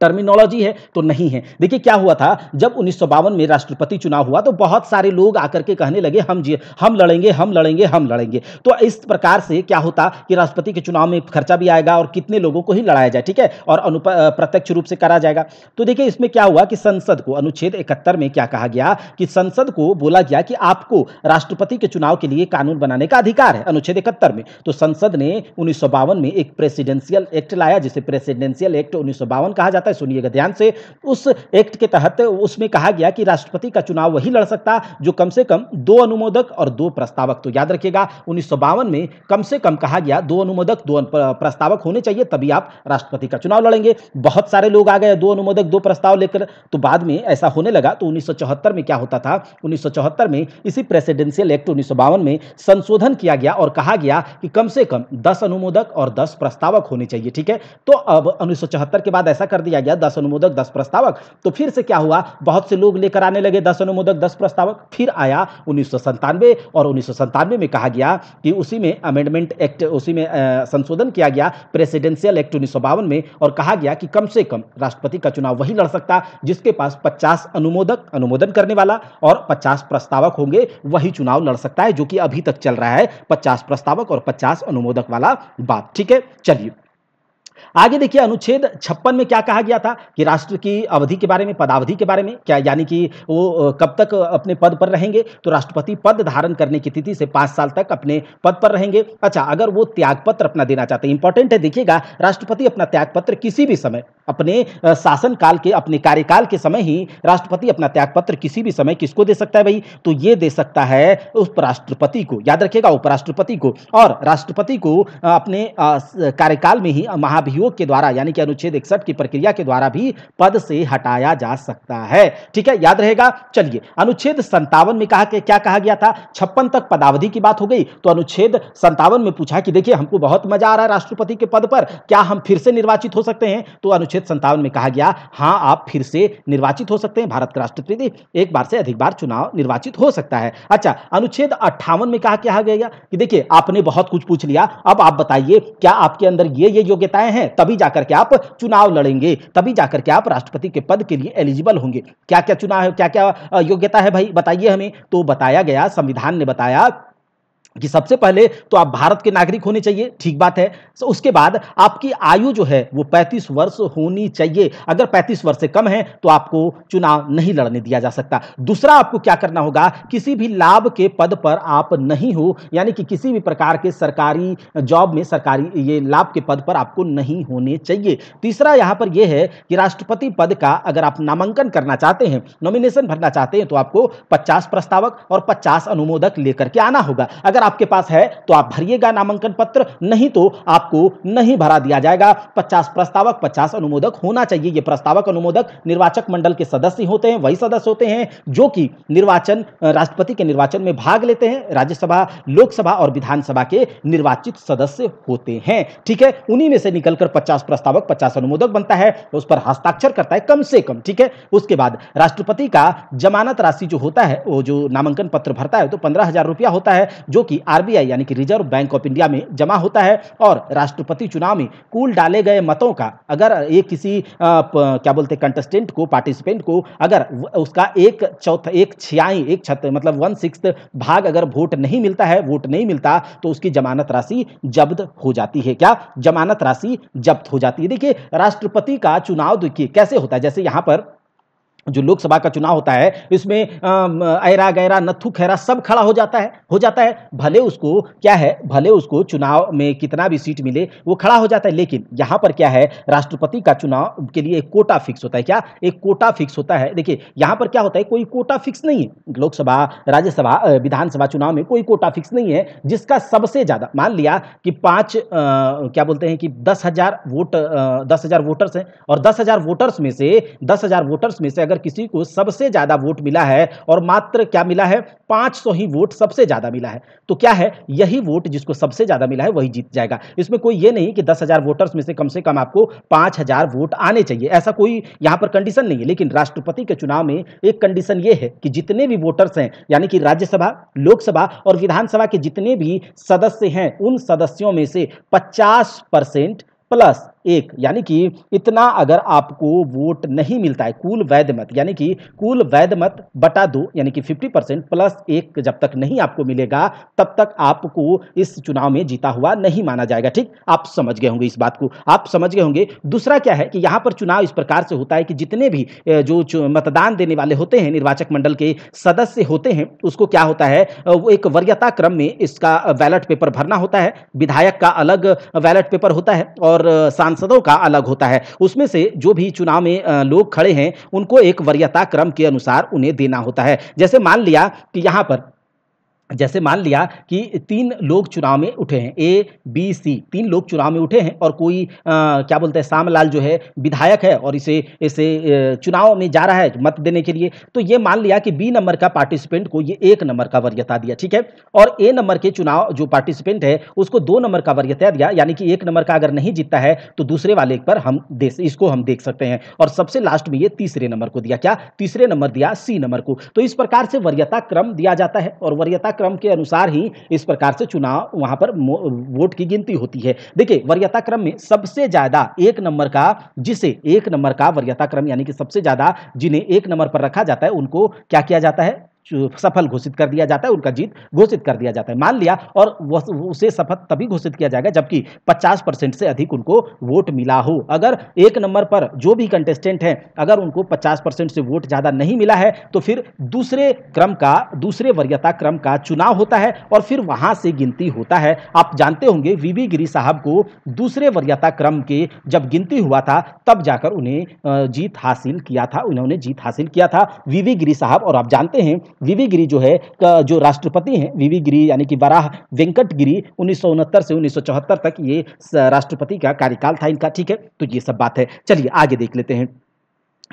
[SPEAKER 1] टर्मिनोलॉजी है तो नहीं है देखिए क्या हुआ था जब उन्नीस में राष्ट्रपति चुनाव हुआ तो बहुत सारे लोग आकर के कहने लगे हम जी हम लड़ेंगे हम लड़ेंगे हम लड़ेंगे तो इस प्रकार से क्या होता कि राष्ट्रपति के चुनाव में खर्चा भी आएगा और कितने लोगों को ही लड़ाया जाए ठीक है और प्रत्यक्ष रूप से करा जाएगा तो देखिए इसमें क्या हुआ कि संसद को अनुच्छेद इकहत्तर में क्या कहा गया कि संसद को बोला गया कि आपको राष्ट्रपति के चुनाव के लिए कानून बनाने का अधिकार है अनुच्छेद इकहत्तर में तो संसद ने उन्नीस में एक प्रेसिडेंशियल एक्ट लाया जिसे प्रेसिडेंशियल एक्ट उन्नीस कहा जाता है सुनिएगा ध्यान से उस एक्ट के तहत उसमें कहा गया कि राष्ट्रपति का चुनाव वही लड़ सकता जो कम से कम दो अनुमोदक और दो प्रस्तावक तो याद रखिएगा उन्नीस में कम से कम कहा गया दो अनुमोदक दो प्रस्तावक होने चाहिए तभी आप राष्ट्रपति का चुनाव लड़ेंगे बहुत सारे लोग आ गए दो अनुमोदक दो प्रस्ताव लेकर तो बाद में ऐसा होने लगा तो उन्नीस में क्या होता था उन्नीस में इसी प्रेसिडेंशियल एक्ट उन्नीस में संशोधन किया गया और कहा गया कि कम से कम दस अनुमोदक और दस प्रस्तावक होने चाहिए ठीक है तो अब उन्नीस के बाद ऐसा कर दिया गया दस अनुमोदक दस प्रस्तावक तो फिर से क्या हुआ बहुत से लोग लेकर आने लगे दस अनुमोदक दस प्रस्तावक फिर आया उन्नीस और उन्नीस में कहा गया कि उसी में अमेंडमेंट एक्ट उसी में संशोधन किया गया प्रेसिडेंशियल एक्ट उन्नीस में और कहा गया कि कम से कम राष्ट्रपति का चुनाव वही लड़ सकता जिसके पास पचास अनुमोदक अनुमोदन करने वाला और पचास प्रस्तावक होंगे वही चुनाव लड़ सकता है जो कि अभी तक चल रहा है पचास प्रस्तावक और पचास अनुमोदक वाला बात ठीक है चलिए आगे देखिए अनुच्छेद छप्पन में क्या कहा गया था कि राष्ट्र की अवधि के बारे में पदावधि के बारे में क्या यानी कि वो कब तक अपने पद पर रहेंगे तो राष्ट्रपति पद धारण करने की तिथि से पांच साल तक अपने पद पर रहेंगे अच्छा अगर वो त्यागपत्र अपना देना चाहते हैं इंपॉर्टेंट है देखिएगा राष्ट्रपति अपना त्यागपत्र किसी भी समय अपने शासन काल के अपने कार्यकाल के समय ही राष्ट्रपति अपना त्यागपत्र किसी भी समय किसको दे सकता है भाई तो ये दे सकता है उपराष्ट्रपति को याद रखिएगा उपराष्ट्रपति को और राष्ट्रपति को अपने कार्यकाल में ही महाभियोग अभियोग के द्वारा यानी कि अनुच्छेद इकसठ की प्रक्रिया के द्वारा भी पद से हटाया जा सकता है ठीक है याद रहेगा चलिए अनुच्छेद संतावन में कहा कि क्या कहा गया था छप्पन तक पदावधि की बात हो गई तो अनुच्छेद संतावन में पूछा कि देखिए हमको बहुत मजा आ रहा है राष्ट्रपति के पद पर क्या हम फिर से निर्वाचित हो सकते हैं तो अनुच्छेद संतावन में कहा गया हाँ आप फिर से निर्वाचित हो सकते हैं भारत के राष्ट्रपति एक बार से अधिक बार चुनाव निर्वाचित हो सकता है अच्छा अनुच्छेद अट्ठावन में कहा क्या गया कि देखिए आपने बहुत कुछ पूछ लिया अब आप बताइए क्या आपके अंदर ये ये योग्यताएं हैं तभी जाकर के आप चुनाव लड़ेंगे तभी जाकर के आप राष्ट्रपति के पद के लिए एलिजिबल होंगे क्या क्या चुनाव है क्या क्या योग्यता है भाई बताइए हमें तो बताया गया संविधान ने बताया कि सबसे पहले तो आप भारत के नागरिक होने चाहिए ठीक बात है तो उसके बाद आपकी आयु जो है वो 35 वर्ष होनी चाहिए अगर 35 वर्ष से कम है तो आपको चुनाव नहीं लड़ने दिया जा सकता दूसरा आपको क्या करना होगा किसी भी लाभ के पद पर आप नहीं हो यानी कि किसी भी प्रकार के सरकारी जॉब में सरकारी ये लाभ के पद पर आपको नहीं होने चाहिए तीसरा यहाँ पर यह है कि राष्ट्रपति पद का अगर आप नामांकन करना चाहते हैं नॉमिनेशन भरना चाहते हैं तो आपको पचास प्रस्तावक और पचास अनुमोदक लेकर के आना होगा अगर आपके पास है तो आप भरिएगा नामांकन पत्र नहीं तो आपको नहीं भरा दिया जाएगा पचास प्रस्तावक पचास अनुमोदक होना चाहिए ये प्रस्तावक अनुमोदक निर्वाचक मंडल के सदस्य होते हैं वही सदस्य होते हैं जो कि निर्वाचन राष्ट्रपति के निर्वाचन में भाग लेते हैं राज्यसभा लोकसभा और विधानसभा के निर्वाचित सदस्य होते हैं ठीक है उन्हीं में से निकलकर पचास प्रस्तावक पचास अनुमोदक बनता है उस पर हस्ताक्षर करता है कम से कम ठीक है उसके बाद राष्ट्रपति का जमानत राशि जो होता है वो जो नामांकन पत्र भरता है तो पंद्रह हजार रुपया होता है जो कि आरबीआई यानी कि रिजर्व बैंक ऑफ इंडिया में जमा होता है और राष्ट्रपति चुनाव में कुल डाले गए मतों का अगर ये किसी आ, प, क्या बोलते कंटेस्टेंट को पार्टिसिपेंट को अगर उसका एक चौथ एक छियाई एक छत मतलब वन सिक्स भाग अगर वोट नहीं मिलता है वोट नहीं मिलता तो उसकी जमानत राशि जब्त हो जाती है क्या जमानत राशि जब्त हो जाती है देखिए राष्ट्रपति का चुनाव देखिए कैसे होता है जैसे यहां पर जो लोकसभा का चुनाव होता है इसमें ऐरा गैरा नथु खैरा सब खड़ा हो जाता है हो जाता है भले उसको क्या है भले उसको चुनाव में कितना भी सीट मिले वो खड़ा हो जाता है लेकिन यहाँ पर क्या है राष्ट्रपति का चुनाव के लिए एक कोटा फिक्स होता है क्या एक कोटा फिक्स होता है देखिए यहाँ पर क्या होता है कोई कोटा फिक्स नहीं है लोकसभा राज्यसभा विधानसभा चुनाव में कोई कोटा फिक्स नहीं है जिसका सबसे ज़्यादा मान लिया कि पाँच क्या बोलते हैं कि दस हज़ार वोट दस हज़ार वोटर्स हैं और दस हज़ार वोटर्स में से दस हज़ार वोटर्स में से अगर अगर किसी को सबसे ज़्यादा वोट मिला है और मात्र क्या मिला है 500 ही वोट सबसे ज़्यादा मिला है तो क्या है यही वोट जिसको सबसे ज़्यादा मिला है वही जीत जाएगा इसमें कोई ये नहीं कि दस हज़ार वोटर्स में से कम से कम आपको पाँच हज़ार वोट आने चाहिए ऐसा कोई यहां पर कंडीशन नहीं है लेकिन राष्ट्रपति के चुनाव में एक कंडीशन ये है कि जितने भी वोटर्स हैं यानी कि राज्यसभा लोकसभा और विधानसभा के जितने भी सदस्य हैं उन सदस्यों में से पचास प्लस एक यानी कि इतना अगर आपको वोट नहीं मिलता है कुल वैध मत यानी कि कुल वैध मत बटा दो यानी कि 50 परसेंट प्लस एक जब तक नहीं आपको मिलेगा तब तक आपको इस चुनाव में जीता हुआ नहीं माना जाएगा ठीक आप समझ गए होंगे इस बात को आप समझ गए होंगे दूसरा क्या है कि यहां पर चुनाव इस प्रकार से होता है कि जितने भी जो मतदान देने वाले होते हैं निर्वाचक मंडल के सदस्य होते हैं उसको क्या होता है वो एक वरीयता क्रम में इसका बैलेट पेपर भरना होता है विधायक का अलग बैलेट पेपर होता है और सांसद सांसदों का अलग होता है उसमें से जो भी चुनाव में लोग खड़े हैं उनको एक वरीयता क्रम के अनुसार उन्हें देना होता है जैसे मान लिया कि यहाँ पर जैसे मान लिया कि तीन लोग चुनाव में उठे हैं ए बी सी तीन लोग चुनाव में उठे हैं और कोई आ, क्या बोलते हैं श्यामलाल जो है विधायक है और इसे इसे चुनाव में जा रहा है मत देने के लिए तो ये मान लिया कि बी नंबर का पार्टिसिपेंट को ये एक नंबर का वरीयता दिया ठीक है और ए नंबर के चुनाव जो पार्टिसिपेंट है उसको दो नंबर का वरीयता दिया यानी कि एक नंबर का अगर नहीं जीतता है तो दूसरे वाले पर हम दे इसको हम देख सकते हैं और सबसे लास्ट में ये तीसरे नंबर को दिया क्या तीसरे नंबर दिया सी नंबर को तो इस प्रकार से वरीयता क्रम दिया जाता है और वरीयता क्रम के अनुसार ही इस प्रकार से चुनाव वहां पर वोट की गिनती होती है देखिए वरीयता क्रम में सबसे ज्यादा एक नंबर का जिसे एक नंबर का वरीयता क्रम यानी कि सबसे ज्यादा जिन्हें एक नंबर पर रखा जाता है उनको क्या किया जाता है सफल घोषित कर दिया जाता है उनका जीत घोषित कर दिया जाता है मान लिया और उसे सफल तभी घोषित किया जाएगा जबकि 50 परसेंट से अधिक उनको वोट मिला हो अगर एक नंबर पर जो भी कंटेस्टेंट हैं अगर उनको 50 परसेंट से वोट ज़्यादा नहीं मिला है तो फिर दूसरे क्रम का दूसरे वरीयता क्रम का चुनाव होता है और फिर वहाँ से गिनती होता है आप जानते होंगे वी गिरी साहब को दूसरे वरीयता क्रम के जब गिनती हुआ था तब जाकर उन्हें जीत हासिल किया था उन्होंने जीत हासिल किया था वी गिरी साहब और आप जानते हैं वीवी गिरी जो है जो राष्ट्रपति हैं वीवी गिरी यानी कि वराह वेंकट गिरी उन्नीस से उन्नीस तक ये राष्ट्रपति का कार्यकाल था इनका ठीक है तो ये सब बात है चलिए आगे देख लेते हैं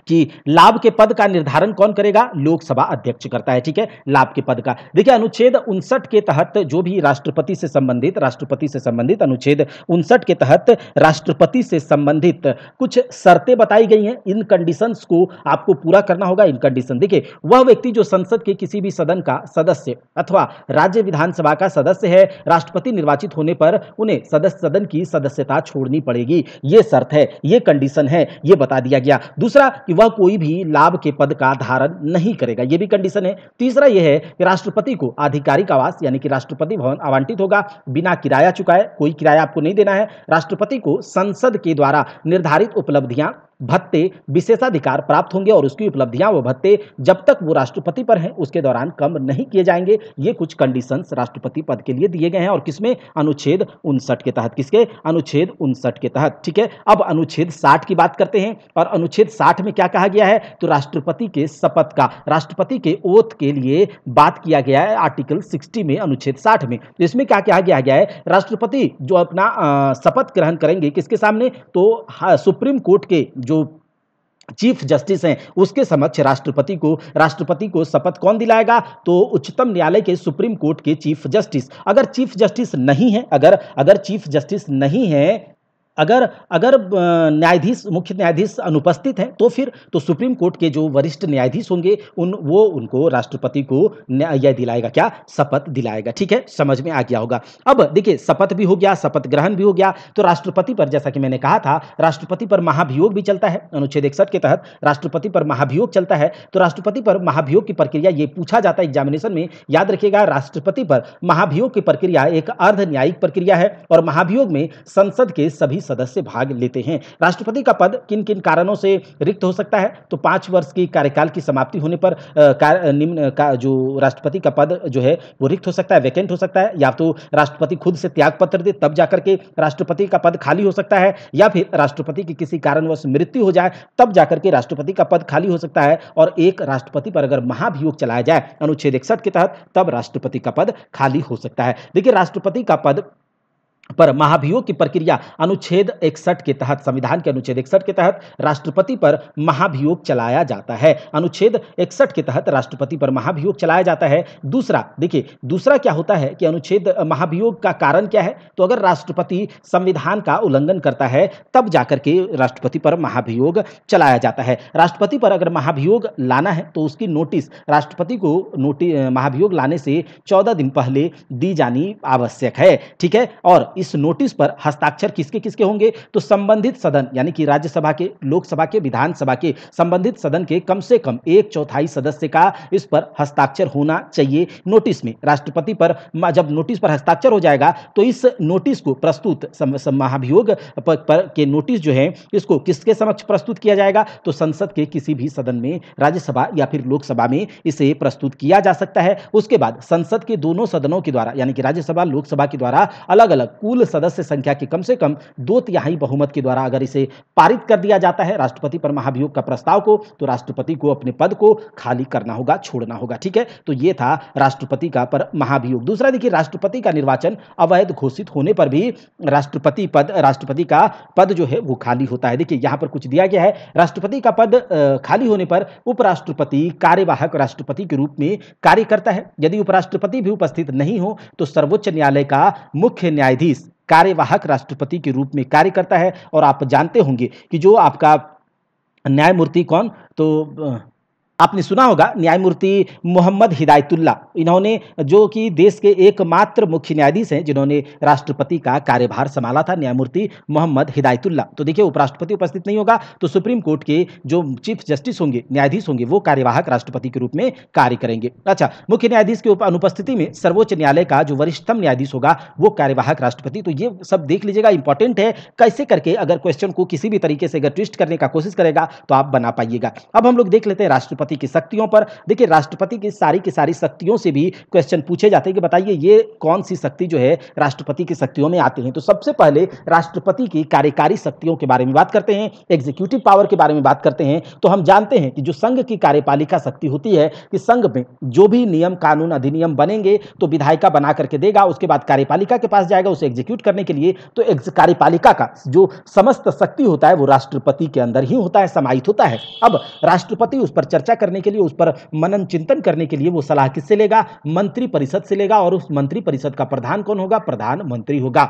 [SPEAKER 1] कि लाभ के पद का निर्धारण कौन करेगा लोकसभा अध्यक्ष करता है ठीक है लाभ के पद का देखिए अनुच्छेद उनसठ के तहत जो भी राष्ट्रपति से संबंधित राष्ट्रपति से संबंधित अनुच्छेद उनसठ के तहत राष्ट्रपति से संबंधित कुछ शर्तें बताई गई हैं इन कंडीशन को आपको पूरा करना होगा इन कंडीशन देखिए वह व्यक्ति जो संसद के किसी भी सदन का सदस्य अथवा राज्य विधानसभा का सदस्य है राष्ट्रपति निर्वाचित होने पर उन्हें सदस्य सदन की सदस्यता छोड़नी पड़ेगी यह शर्त है ये कंडीशन है यह बता दिया गया दूसरा कि वह कोई भी लाभ के पद का धारण नहीं करेगा ये भी कंडीशन है तीसरा यह है कि राष्ट्रपति को आधिकारिक आवास यानी कि राष्ट्रपति भवन आवंटित होगा बिना किराया चुकाए कोई किराया आपको नहीं देना है राष्ट्रपति को संसद के द्वारा निर्धारित उपलब्धियां भत्ते विशेषाधिकार प्राप्त होंगे और उसकी उपलब्धियां व भत्ते जब तक वो राष्ट्रपति पर हैं उसके दौरान कम नहीं किए जाएंगे ये कुछ कंडीशंस राष्ट्रपति पद के लिए दिए गए हैं और किसमें अनुच्छेद उनसठ के तहत किसके अनुच्छेद उनसठ के तहत ठीक है अब अनुच्छेद साठ की बात करते हैं और अनुच्छेद साठ में क्या कहा गया है तो राष्ट्रपति के शपथ का राष्ट्रपति के ओथ के लिए बात किया गया है आर्टिकल सिक्सटी में अनुच्छेद साठ में तो इसमें क्या कहा गया है राष्ट्रपति जो अपना शपथ ग्रहण करेंगे किसके सामने तो हाँ, सुप्रीम कोर्ट के जो जो चीफ जस्टिस हैं उसके समक्ष राष्ट्रपति को राष्ट्रपति को शपथ कौन दिलाएगा तो उच्चतम न्यायालय के सुप्रीम कोर्ट के चीफ जस्टिस अगर चीफ जस्टिस नहीं है अगर अगर चीफ जस्टिस नहीं है अगर अगर न्यायाधीश मुख्य न्यायाधीश अनुपस्थित हैं तो फिर तो सुप्रीम कोर्ट के जो वरिष्ठ न्यायाधीश होंगे उन वो उनको राष्ट्रपति को यह दिलाएगा क्या शपथ दिलाएगा ठीक है समझ में आ गया होगा अब देखिए शपथ भी हो गया शपथ ग्रहण भी हो गया तो राष्ट्रपति पर जैसा कि मैंने कहा था राष्ट्रपति पर महाभियोग भी चलता है अनुच्छेद इकसठ के तहत राष्ट्रपति पर महाभियोग चलता है तो राष्ट्रपति पर महाभियोग की प्रक्रिया ये पूछा जाता है एग्जामिनेशन में याद रखिएगा राष्ट्रपति पर महाभियोग की प्रक्रिया एक अर्ध न्यायिक प्रक्रिया है और महाभियोग में संसद के सभी सदस्य भाग लेते हैं राष्ट्रपति का पद किन किन कारणों से रिक्त हो सकता है तो पांच वर्ष की कार्यकाल की समाप्ति होने पर निम्न का जो राष्ट्रपति का पद जो है वो रिक्त हो सकता है वैकेंट हो सकता है या तो राष्ट्रपति खुद से त्याग पत्र दे तब जाकर के राष्ट्रपति का पद खाली हो सकता है या फिर राष्ट्रपति की किसी कारणवश मृत्यु हो जाए तब जाकर के राष्ट्रपति का पद खाली हो सकता है और एक राष्ट्रपति पर अगर महाभियोग चलाया जाए अनुच्छेद इकसठ के तहत तब राष्ट्रपति का पद खाली हो सकता है देखिए राष्ट्रपति का पद पर महाभियोग की प्रक्रिया अनुच्छेद इकसठ के तहत संविधान के अनुच्छेद इकसठ के तहत राष्ट्रपति पर महाभियोग चलाया जाता है अनुच्छेद इकसठ के तहत राष्ट्रपति पर महाभियोग चलाया जाता है दूसरा देखिए दूसरा क्या होता है कि अनुच्छेद महाभियोग का कारण क्या है तो अगर राष्ट्रपति संविधान का उल्लंघन करता है तब जाकर के राष्ट्रपति पर महाभियोग चलाया जाता है राष्ट्रपति पर अगर महाभियोग लाना है तो उसकी नोटिस राष्ट्रपति को नोटिस महाभियोग लाने से चौदह दिन पहले दी जानी आवश्यक है ठीक है और इस नोटिस पर हस्ताक्षर किसके किसके होंगे तो संबंधित सदन यानी कि राज्यसभा के लोकसभा के विधानसभा के संबंधित सदन के कम से कम एक चौथाई सदस्य का इस पर हस्ताक्षर होना चाहिए नोटिस में राष्ट्रपति पर जब नोटिस पर हस्ताक्षर हो जाएगा तो इस नोटिस को प्रस्तुत महाभियोग पर, के नोटिस जो है इसको किसके समक्ष प्रस्तुत किया जाएगा तो संसद के किसी भी सदन में राज्यसभा या फिर लोकसभा में इसे प्रस्तुत किया जा सकता है उसके बाद संसद के दोनों सदनों के द्वारा यानी कि राज्यसभा लोकसभा के द्वारा अलग अलग कुल सदस्य संख्या की कम से कम दो तिहाई बहुमत के द्वारा अगर इसे पारित कर दिया जाता है राष्ट्रपति पर महाभियोग का प्रस्ताव को तो राष्ट्रपति को अपने पद को खाली करना होगा छोड़ना होगा ठीक है तो यह था राष्ट्रपति का पर महाभियोग दूसरा देखिए राष्ट्रपति का निर्वाचन अवैध घोषित होने पर भी राष्ट्रपति पद राष्ट्रपति का पद जो है वो खाली होता है देखिए यहां पर कुछ दिया गया है राष्ट्रपति का पद खाली होने पर उपराष्ट्रपति कार्यवाहक राष्ट्रपति के रूप में कार्य करता है यदि उपराष्ट्रपति भी उपस्थित नहीं हो तो सर्वोच्च न्यायालय का मुख्य न्यायाधीश कार्यवाहक राष्ट्रपति के रूप में कार्य करता है और आप जानते होंगे कि जो आपका न्यायमूर्ति कौन तो आपने सुना होगा न्यायमूर्ति मोहम्मद हिदायतुल्ला इन्होंने जो कि देश के एकमात्र मुख्य न्यायाधीश हैं जिन्होंने राष्ट्रपति का कार्यभार संभाला था न्यायमूर्ति मोहम्मद हिदायतुल्ला तो देखिए उपराष्ट्रपति उपस्थित नहीं होगा तो सुप्रीम कोर्ट के जो चीफ जस्टिस होंगे न्यायाधीश होंगे वो कार्यवाहक राष्ट्रपति के रूप में कार्य करेंगे अच्छा मुख्य न्यायाधीश की अनुपस्थिति में सर्वोच्च न्यायालय का जो वरिष्ठतम न्यायाधीश होगा वो कार्यवाहक राष्ट्रपति तो ये सब देख लीजिएगा इंपॉर्टेंट है कैसे करके अगर क्वेश्चन को किसी भी तरीके से अगर ट्विस्ट करने का कोशिश करेगा तो आप बना पाइएगा अब हम लोग देख लेते हैं राष्ट्रपति राष्ट्रपति की शक्तियों पर देखिए राष्ट्रपति की सारी की सारी शक्तियों से भी क्वेश्चन पूछे जाते हैं कि बताइए ये कौन सी शक्ति जो है राष्ट्रपति की शक्तियों में आती है तो सबसे पहले राष्ट्रपति की कार्यकारी शक्तियों के बारे में बात करते हैं एग्जीक्यूटिव पावर के बारे में बात करते हैं तो हम जानते हैं कि जो संघ की कार्यपालिका शक्ति होती है कि संघ में जो भी नियम कानून अधिनियम बनेंगे तो विधायिका बना करके देगा उसके बाद कार्यपालिका के पास जाएगा उसे एग्जीक्यूट करने के लिए तो कार्यपालिका का जो समस्त शक्ति होता है वो राष्ट्रपति के अंदर ही होता है समाहित होता है अब राष्ट्रपति उस पर चर्चा चर्चा करने के लिए उस पर मनन चिंतन करने के लिए वो सलाह किससे लेगा मंत्रिपरिषद से लेगा और उस मंत्री परिषद का प्रधान कौन होगा प्रधानमंत्री होगा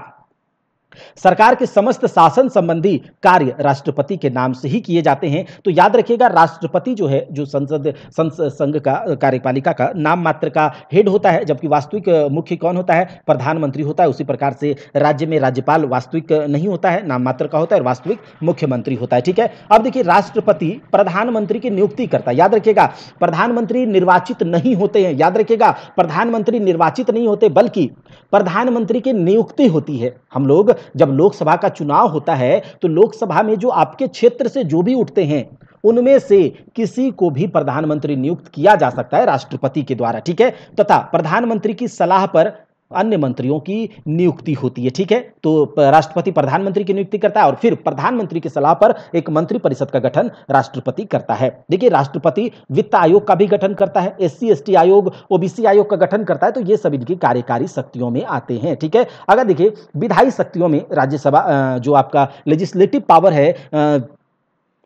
[SPEAKER 1] सरकार के समस्त शासन संबंधी कार्य राष्ट्रपति के नाम से ही किए जाते हैं तो याद रखिएगा राष्ट्रपति जो है जो संसद संघ का कार्यपालिका का नाम मात्र का हेड होता है जबकि वास्तविक मुख्य कौन होता है प्रधानमंत्री होता है उसी प्रकार से राज्य में राज्यपाल वास्तविक नहीं होता है नाम मात्र का होता है और वास्तविक मुख्यमंत्री होता है ठीक है अब देखिए राष्ट्रपति प्रधानमंत्री की नियुक्ति करता है याद रखिएगा प्रधानमंत्री निर्वाचित नहीं होते हैं याद रखिएगा प्रधानमंत्री निर्वाचित नहीं होते बल्कि प्रधानमंत्री की नियुक्ति होती है हम लोग जब लोकसभा का चुनाव होता है तो लोकसभा में जो आपके क्षेत्र से जो भी उठते हैं उनमें से किसी को भी प्रधानमंत्री नियुक्त किया जा सकता है राष्ट्रपति के द्वारा ठीक है तथा प्रधानमंत्री की सलाह पर अन्य मंत्रियों की नियुक्ति होती है ठीक है तो राष्ट्रपति प्रधानमंत्री की नियुक्ति करता है और फिर प्रधानमंत्री की सलाह पर एक मंत्री परिषद का गठन राष्ट्रपति करता है देखिए राष्ट्रपति वित्त आयोग का भी गठन करता है एस सी आयोग ओबीसी आयोग का गठन करता है तो ये सब इनकी कार्यकारी शक्तियों में आते हैं ठीक है अगर देखिए विधायी शक्तियों में राज्यसभा जो आपका लेजिस्लेटिव पावर है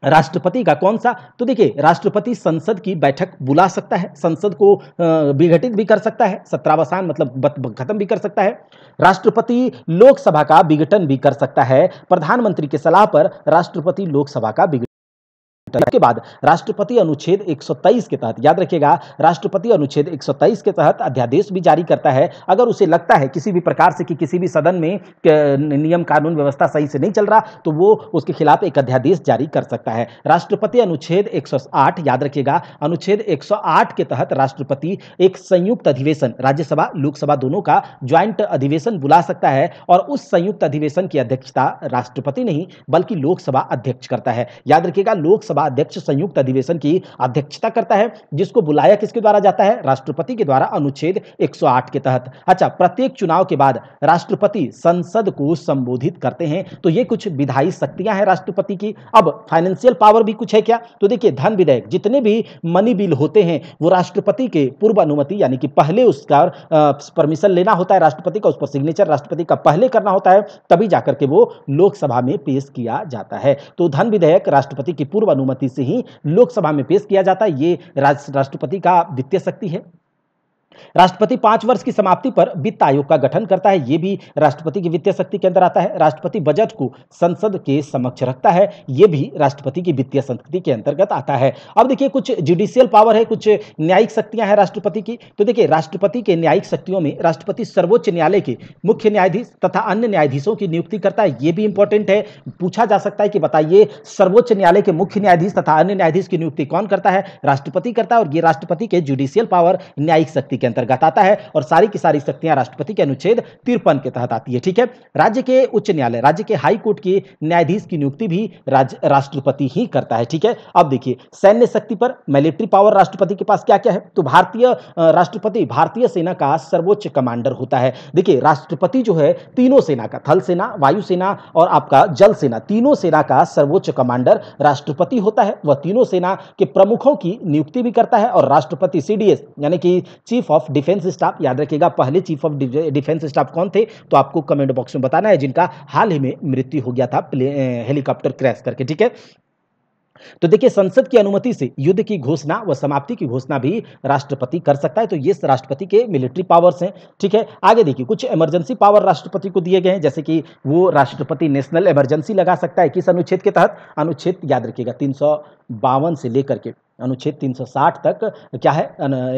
[SPEAKER 1] राष्ट्रपति का कौन सा तो देखिए राष्ट्रपति संसद की बैठक बुला सकता है संसद को विघटित भी कर सकता है सत्रावसान मतलब खत्म भी कर सकता है राष्ट्रपति लोकसभा का विघटन भी कर सकता है प्रधानमंत्री के सलाह पर राष्ट्रपति लोकसभा का के बाद राष्ट्रपति अनुच्छेद 123 के तहत याद रखिएगा राष्ट्रपति अनुच्छेद 123 के तहत अध्यादेश भी जारी करता है अगर उसे लगता है किसी भी प्रकार से कि किसी भी सदन में नियम कानून व्यवस्था सही से नहीं चल रहा तो वो उसके खिलाफ एक अध्यादेश जारी कर सकता है राष्ट्रपति अनुच्छेद 108 याद रखिएगा अनुच्छेद 108 के तहत राष्ट्रपति एक संयुक्त अधिवेशन राज्यसभा लोकसभा दोनों का ज्वाइंट अधिवेशन बुला सकता है और उस संयुक्त अधिवेशन की अध्यक्षता राष्ट्रपति नहीं बल्कि लोकसभा अध्यक्ष करता है याद रखिएगा लोकसभा विधानसभा अध्यक्ष संयुक्त अधिवेशन की अध्यक्षता करता है जिसको बुलाया किसके द्वारा जाता है राष्ट्रपति के द्वारा अनुच्छेद 108 के तहत अच्छा प्रत्येक चुनाव के बाद राष्ट्रपति संसद को संबोधित करते हैं तो ये कुछ विधायी शक्तियां हैं राष्ट्रपति की अब फाइनेंशियल पावर भी कुछ है क्या तो देखिए धन विधेयक जितने भी मनी बिल होते हैं वो राष्ट्रपति के पूर्व अनुमति यानी कि पहले उसका परमिशन लेना होता है राष्ट्रपति का उस पर सिग्नेचर राष्ट्रपति का पहले करना होता है तभी जाकर के वो लोकसभा में पेश किया जाता है तो धन विधेयक राष्ट्रपति की पूर्व अनुमति अनुमति से ही लोकसभा में पेश किया जाता है ये राष्ट्रपति का वित्तीय शक्ति है राष्ट्रपति पांच वर्ष की समाप्ति पर वित्त आयोग का गठन करता है ये भी राष्ट्रपति की वित्तीय शक्ति के अंदर आता है राष्ट्रपति बजट को संसद के समक्ष रखता है ये भी राष्ट्रपति की वित्तीय शक्ति के अंतर्गत आता है अब देखिए कुछ जुडिशियल पावर है कुछ न्यायिक शक्तियां हैं राष्ट्रपति की तो देखिए राष्ट्रपति के न्यायिक शक्तियों में राष्ट्रपति सर्वोच्च न्यायालय के मुख्य न्यायाधीश तथा अन्य न्यायाधीशों की नियुक्ति करता है ये भी इंपॉर्टेंट है पूछा जा सकता है कि बताइए सर्वोच्च न्यायालय के मुख्य न्यायाधीश तथा अन्य न्यायाधीश की नियुक्ति कौन करता है राष्ट्रपति करता है और ये राष्ट्रपति के जुडिशियल पावर न्यायिक शक्ति के अंतर्गत आता है और सारी की सारी शक्तियां राष्ट्रपति के अनुच्छेद तिरपन के तहत आती है ठीक है राज्य के उच्च न्यायालय राज्य के हाईकोर्ट कोर्ट के न्यायाधीश की नियुक्ति भी राष्ट्रपति ही करता है ठीक है अब देखिए सैन्य शक्ति पर मिलिट्री पावर राष्ट्रपति के पास क्या क्या है तो भारतीय राष्ट्रपति भारतीय सेना का सर्वोच्च कमांडर होता है देखिए राष्ट्रपति जो है तीनों सेना का थल सेना वायुसेना और आपका जल सेना तीनों सेना का सर्वोच्च कमांडर राष्ट्रपति होता है वह तीनों सेना के प्रमुखों की नियुक्ति भी करता है और राष्ट्रपति सीडीएस यानी कि chief chief of defence staff याद रखिएगा पहले चीफ ऑफ डिफेंस स्टाफ कौन थे तो आपको कमेंट बॉक्स में बताना है जिनका हाल ही में मृत्यु हो गया था हेलीकॉप्टर क्रैश करके ठीक है तो देखिए संसद की अनुमति से युद्ध की घोषणा व समाप्ति की घोषणा भी राष्ट्रपति कर सकता है तो ये राष्ट्रपति के मिलिट्री पावर्स हैं ठीक है आगे देखिए कुछ इमरजेंसी पावर राष्ट्रपति को दिए गए हैं जैसे कि वो राष्ट्रपति नेशनल इमरजेंसी लगा सकता है किस अनुच्छेद के तहत अनुच्छेद याद रखिएगा तीन से लेकर के अनुच्छेद 360 तक क्या है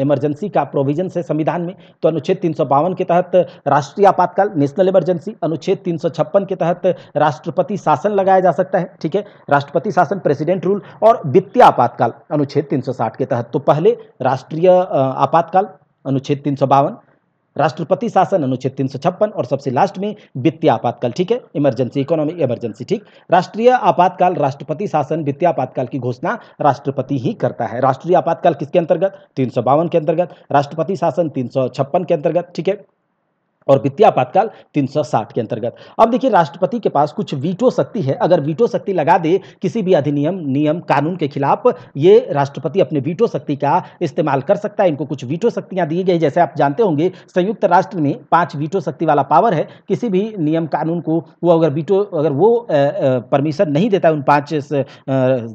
[SPEAKER 1] इमरजेंसी का प्रोविजन है संविधान में तो अनुच्छेद तीन के तहत राष्ट्रीय आपातकाल नेशनल इमरजेंसी अनुच्छेद तीन के तहत राष्ट्रपति शासन लगाया जा सकता है ठीक है राष्ट्रपति शासन प्रेसिडेंट रूल और वित्तीय आपातकाल अनुच्छेद तीन के तहत तो पहले राष्ट्रीय आपातकाल अनुच्छेद तीन राष्ट्रपति शासन अनुच्छेद तीन और सबसे लास्ट में वित्तीय आपातकाल ठीक है इमरजेंसी इकोनॉमिक इमरजेंसी ठीक राष्ट्रीय आपातकाल राष्ट्रपति शासन वित्तीय आपातकाल की घोषणा राष्ट्रपति ही करता है राष्ट्रीय आपातकाल किसके अंतर्गत तीन के अंतर्गत राष्ट्रपति शासन तीन के अंतर्गत ठीक है और वित्तीय आपातकाल 360 के अंतर्गत अब देखिए राष्ट्रपति के पास कुछ वीटो शक्ति है अगर वीटो शक्ति लगा दे किसी भी अधिनियम नियम कानून के खिलाफ ये राष्ट्रपति अपने वीटो शक्ति का इस्तेमाल कर सकता है इनको कुछ वीटो शक्तियां दी गई जैसे आप जानते होंगे संयुक्त राष्ट्र में पांच वीटो शक्ति वाला पावर है किसी भी नियम कानून को वो अगर वीटो अगर वो परमिशन नहीं देता है उन पाँच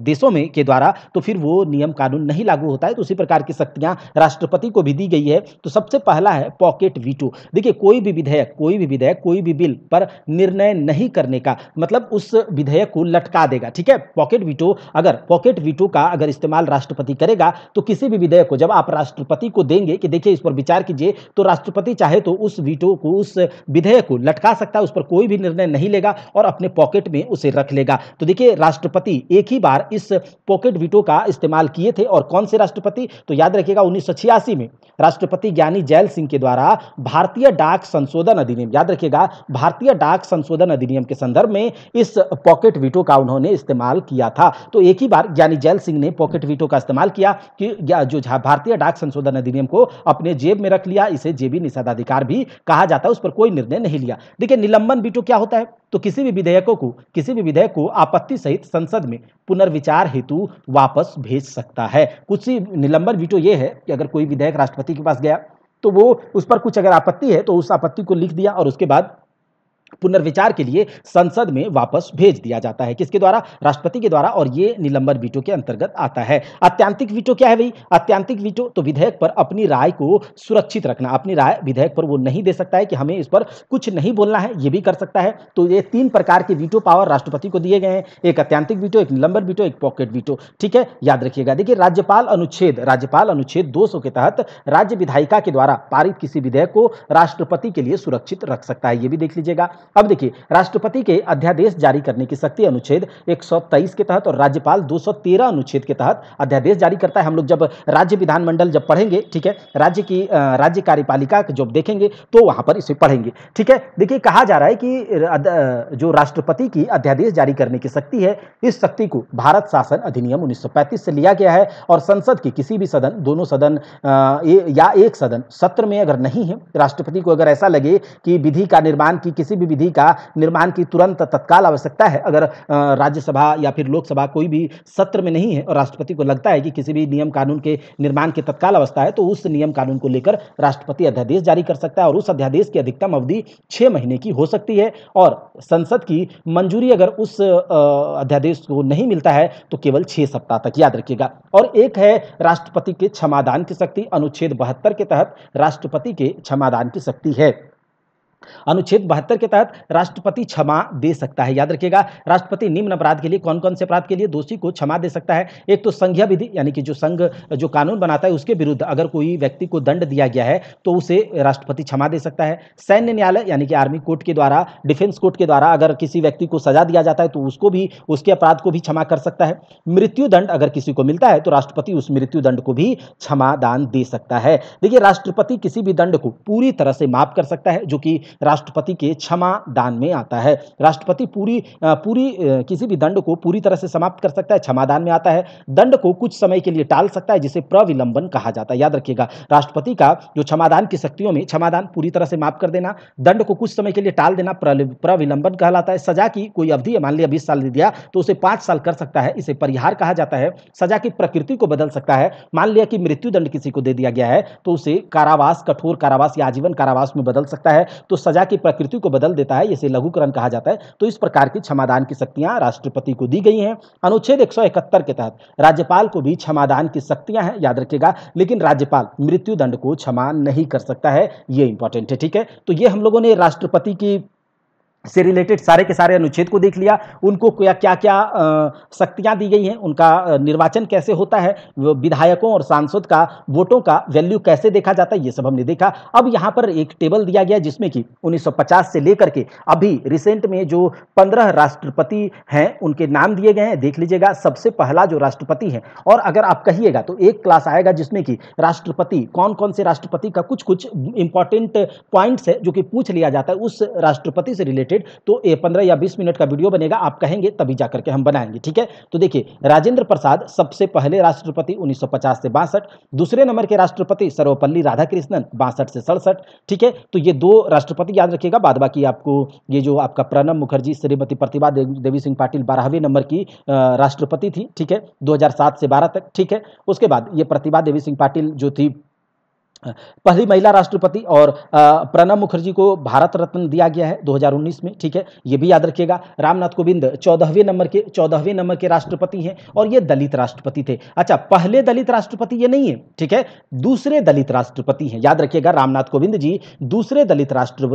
[SPEAKER 1] देशों में के द्वारा तो फिर वो नियम कानून नहीं लागू होता है तो उसी प्रकार की शक्तियाँ राष्ट्रपति को भी दी गई है तो सबसे पहला है पॉकेट वीटो देखिए कोई कोई भी विधेयक कोई भी विधेयक कोई भी बिल पर निर्णय नहीं करने का मतलब उस विधेयक को लटका देगा ठीक है पॉकेट वीटो अगर पॉकेट वीटो का अगर इस्तेमाल राष्ट्रपति करेगा तो किसी भी विधेयक को जब आप राष्ट्रपति को देंगे कि देखिए इस पर विचार कीजिए तो राष्ट्रपति चाहे तो उस वीटो को उस विधेयक को लटका सकता है उस पर कोई भी निर्णय नहीं लेगा और अपने पॉकेट में उसे रख लेगा तो देखिए राष्ट्रपति एक ही बार इस पॉकेट वीटो का इस्तेमाल किए थे और कौन से राष्ट्रपति तो याद रखिएगा उन्नीस में राष्ट्रपति ज्ञानी जैल सिंह के द्वारा भारतीय डाक संशोधन अधिनियम याद रखिएगा भारतीय डाक संशोधन अधिनियम के संदर्भ में इस पॉकेट वीटो का उन्होंने इस्तेमाल किया था तो एक ही बार ज्ञानी जैल सिंह ने पॉकेट वीटो का इस्तेमाल किया कि जो भारतीय डाक संशोधन अधिनियम को अपने जेब में रख लिया इसे जेबी निषेधाधिकार भी कहा जाता है उस पर कोई निर्णय नहीं लिया देखिए निलंबन वीटो क्या होता है तो किसी भी विधेयकों को किसी भी विधेयक को आपत्ति सहित संसद में पुनर्विचार हेतु वापस भेज सकता है कुछ निलंबन वीटो यह है कि अगर कोई विधेयक राष्ट्रपति के पास गया तो वो उस पर कुछ अगर आपत्ति है तो उस आपत्ति को लिख दिया और उसके बाद पुनर्विचार के लिए संसद में वापस भेज दिया जाता है किसके द्वारा राष्ट्रपति के द्वारा और ये निलंबन वीटो के अंतर्गत आता है अत्यांतिक वीटो क्या है भाई अत्यांतिक वीटो तो विधेयक पर अपनी राय को सुरक्षित रखना अपनी राय विधेयक पर वो नहीं दे सकता है कि हमें इस पर कुछ नहीं बोलना है ये भी कर सकता है तो ये तीन प्रकार के वीटो पावर राष्ट्रपति को दिए गए हैं एक अत्यांतिक वीटो एक निलंबन वीटो एक पॉकेट वीटो ठीक है याद रखिएगा देखिए राज्यपाल अनुच्छेद राज्यपाल अनुच्छेद दो के तहत राज्य विधायिका के द्वारा पारित किसी विधेयक को राष्ट्रपति के लिए सुरक्षित रख सकता है ये भी देख लीजिएगा अब देखिए राष्ट्रपति के अध्यादेश जारी करने की शक्ति अनुच्छेद 123 के तहत और राज्यपाल 213 अनुच्छेद के तहत अध्यादेश जारी करता है हम लोग जब राज्य विधानमंडल जब पढ़ेंगे ठीक है राज्य की राज्य कार्यपालिका जब देखेंगे तो वहां पर इसे पढ़ेंगे ठीक है देखिए कहा जा रहा है कि जो राष्ट्रपति की अध्यादेश जारी करने की शक्ति है इस शक्ति को भारत शासन अधिनियम 1935 से लिया गया है और संसद के किसी भी सदन दोनों सदन या एक सदन सत्र में अगर नहीं है राष्ट्रपति को अगर ऐसा लगे कि विधि का निर्माण की किसी विधि का निर्माण की तुरंत तत्काल आवश्यकता है अगर राज्यसभा या फिर लोकसभा कोई भी सत्र में नहीं है और राष्ट्रपति को लगता है कि किसी भी नियम कानून के निर्माण की तत्काल अवस्था है तो उस नियम कानून को लेकर राष्ट्रपति अध्यादेश जारी कर सकता है और उस अध्यादेश की अधिकतम अवधि छः महीने की हो सकती है और संसद की मंजूरी अगर उस अध्यादेश को नहीं मिलता है तो केवल छः सप्ताह तक याद रखिएगा और एक है राष्ट्रपति के क्षमादान की शक्ति अनुच्छेद बहत्तर के तहत राष्ट्रपति के क्षमादान की शक्ति है अनुच्छेद बहत्तर के तहत राष्ट्रपति क्षमा दे सकता है याद रखिएगा राष्ट्रपति निम्न अपराध के लिए कौन कौन से अपराध के लिए दोषी को क्षमा दे सकता है एक तो संघीय विधि यानी कि जो संघ जो कानून बनाता है उसके विरुद्ध अगर कोई व्यक्ति को दंड दिया गया है तो उसे राष्ट्रपति क्षमा दे सकता है सैन्य न्यायालय यानी कि आर्मी कोर्ट के द्वारा डिफेंस कोर्ट के द्वारा अगर किसी व्यक्ति को सजा दिया जाता है तो उसको भी उसके अपराध को भी क्षमा कर सकता है मृत्यु दंड अगर किसी को मिलता है तो राष्ट्रपति उस मृत्यु दंड को भी क्षमा दान दे सकता है देखिए राष्ट्रपति किसी भी दंड को पूरी तरह से माफ कर सकता है जो कि राष्ट्रपति के क्षमा दान में आता है राष्ट्रपति पूरी पूरी किसी भी दंड को पूरी तरह से समाप्त कर सकता है क्षमा दान में आता है दंड को कुछ समय के लिए टाल सकता है जिसे प्रविलंबन कहा जाता है याद रखिएगा राष्ट्रपति का जो क्षमादान की शक्तियों में क्षमादान पूरी तरह से माफ कर देना दंड को कुछ समय के लिए टाल देना प्रविलंबन कहलाता है सजा की कोई अवधि मान लिया बीस साल दे दिया तो उसे पाँच साल कर सकता है इसे परिहार कहा जाता है सजा की प्रकृति को बदल सकता है मान लिया कि मृत्यु दंड किसी को दे दिया गया है तो उसे कारावास कठोर कारावास या आजीवन कारावास में बदल सकता है तो सजा की प्रकृति को बदल देता है इसे लघुकरण कहा जाता है तो इस प्रकार की क्षमादान की शक्तियां राष्ट्रपति को दी गई हैं अनुच्छेद एक के तहत राज्यपाल को भी क्षमादान की शक्तियां हैं याद रखिएगा लेकिन राज्यपाल मृत्युदंड को क्षमा नहीं कर सकता है ये इंपॉर्टेंट है ठीक है तो ये हम लोगों ने राष्ट्रपति की से रिलेटेड सारे के सारे अनुच्छेद को देख लिया उनको क्या क्या क्या शक्तियाँ दी गई हैं उनका निर्वाचन कैसे होता है विधायकों और सांसद का वोटों का वैल्यू कैसे देखा जाता है ये सब हमने देखा अब यहाँ पर एक टेबल दिया गया जिसमें कि 1950 से लेकर के अभी रिसेंट में जो 15 राष्ट्रपति हैं उनके नाम दिए गए हैं देख लीजिएगा सबसे पहला जो राष्ट्रपति है और अगर आप कहिएगा तो एक क्लास आएगा जिसमें कि राष्ट्रपति कौन कौन से राष्ट्रपति का कुछ कुछ इंपॉर्टेंट पॉइंट्स है जो कि पूछ लिया जाता है उस राष्ट्रपति से रिलेटेड रिलेटेड तो ए पंद्रह या बीस मिनट का वीडियो बनेगा आप कहेंगे तभी जाकर के हम बनाएंगे ठीक है तो देखिए राजेंद्र प्रसाद सबसे पहले राष्ट्रपति 1950 से बासठ दूसरे नंबर के राष्ट्रपति सर्वपल्ली राधाकृष्णन बासठ से सड़सठ ठीक है तो ये दो राष्ट्रपति याद रखिएगा बाद बाकी आपको ये जो आपका प्रणब मुखर्जी श्रीमती प्रतिभा देवी सिंह पाटिल बारहवें नंबर की राष्ट्रपति थी ठीक है दो से बारह तक ठीक है उसके बाद ये प्रतिभा देवी सिंह पाटिल जो थी पहली महिला राष्ट्रपति और प्रणब मुखर्जी को भारत रत्न दिया गया है 2019 में ठीक है ये भी याद रखिएगा रामनाथ कोविंद चौदहवें नंबर के चौदहवें नंबर के राष्ट्रपति हैं और ये दलित राष्ट्रपति थे अच्छा पहले दलित राष्ट्रपति ये नहीं है ठीक है दूसरे दलित राष्ट्रपति हैं याद रखिएगा रामनाथ कोविंद जी दूसरे दलित राष्ट्र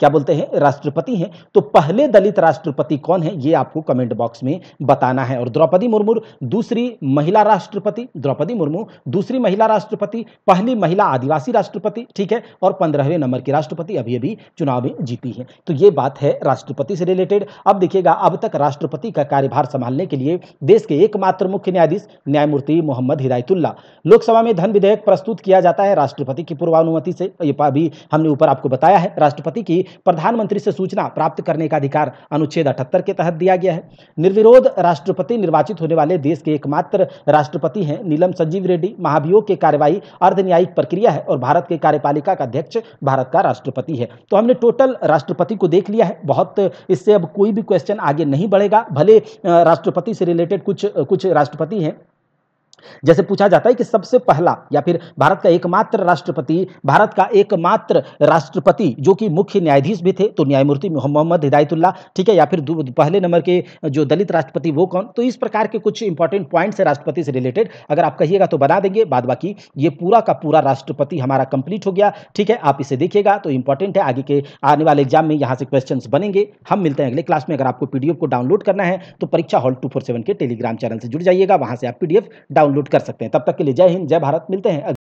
[SPEAKER 1] क्या बोलते हैं राष्ट्रपति हैं तो पहले दलित राष्ट्रपति कौन है ये आपको कमेंट बॉक्स में बताना है और द्रौपदी मुर्मू दूसरी महिला राष्ट्रपति द्रौपदी मुर्मू दूसरी महिला राष्ट्रपति पहली महिला पहला आदिवासी राष्ट्रपति ठीक है और पंद्रहवें नंबर की राष्ट्रपति अभी अभी चुनाव में जीती है तो ये बात है राष्ट्रपति से रिलेटेड अब देखिएगा अब तक राष्ट्रपति का कार्यभार संभालने के लिए देश के एकमात्र मुख्य न्यायाधीश न्यायमूर्ति मोहम्मद हिदायतुल्ला लोकसभा में धन विधेयक प्रस्तुत किया जाता है राष्ट्रपति की पूर्वानुमति से अभी हमने ऊपर आपको बताया है राष्ट्रपति की प्रधानमंत्री से सूचना प्राप्त करने का अधिकार अनुच्छेद अठहत्तर के तहत दिया गया है निर्विरोध राष्ट्रपति निर्वाचित होने वाले देश के एकमात्र राष्ट्रपति हैं नीलम संजीव रेड्डी महाभियोग के कार्यवाही अर्धन्यायिक प्रक्रिया प्रक्रिया है और भारत के कार्यपालिका का अध्यक्ष भारत का राष्ट्रपति है तो हमने टोटल राष्ट्रपति को देख लिया है बहुत इससे अब कोई भी क्वेश्चन आगे नहीं बढ़ेगा भले राष्ट्रपति से रिलेटेड कुछ कुछ राष्ट्रपति हैं जैसे पूछा जाता है कि सबसे पहला या फिर भारत का एकमात्र राष्ट्रपति भारत का एकमात्र राष्ट्रपति जो कि मुख्य न्यायाधीश भी थे तो न्यायमूर्ति मोहम्मद हिदायतुल्ला ठीक है या फिर पहले नंबर के जो दलित राष्ट्रपति वो कौन तो इस प्रकार के कुछ इंपॉर्टेंट पॉइंट्स है राष्ट्रपति से रिलेटेड अगर आप कहिएगा तो बना देंगे बाद बाकी ये पूरा का पूरा राष्ट्रपति हमारा कंप्लीट हो गया ठीक है आप इसे देखिएगा तो इंपॉर्टेंट है आगे के आने वाले एग्जाम में यहाँ से क्वेश्चन बनेंगे हम मिलते हैं अगले क्लास में अगर आपको पीडीएफ को डाउनलोड करना है तो परीक्षा हॉल टू के टेलीग्राम चैनल से जुड़ जाइएगा वहाँ से आप पीडीएफ डाउनलोड डाउनलोड कर सकते हैं तब तक के लिए जय हिंद जय भारत मिलते हैं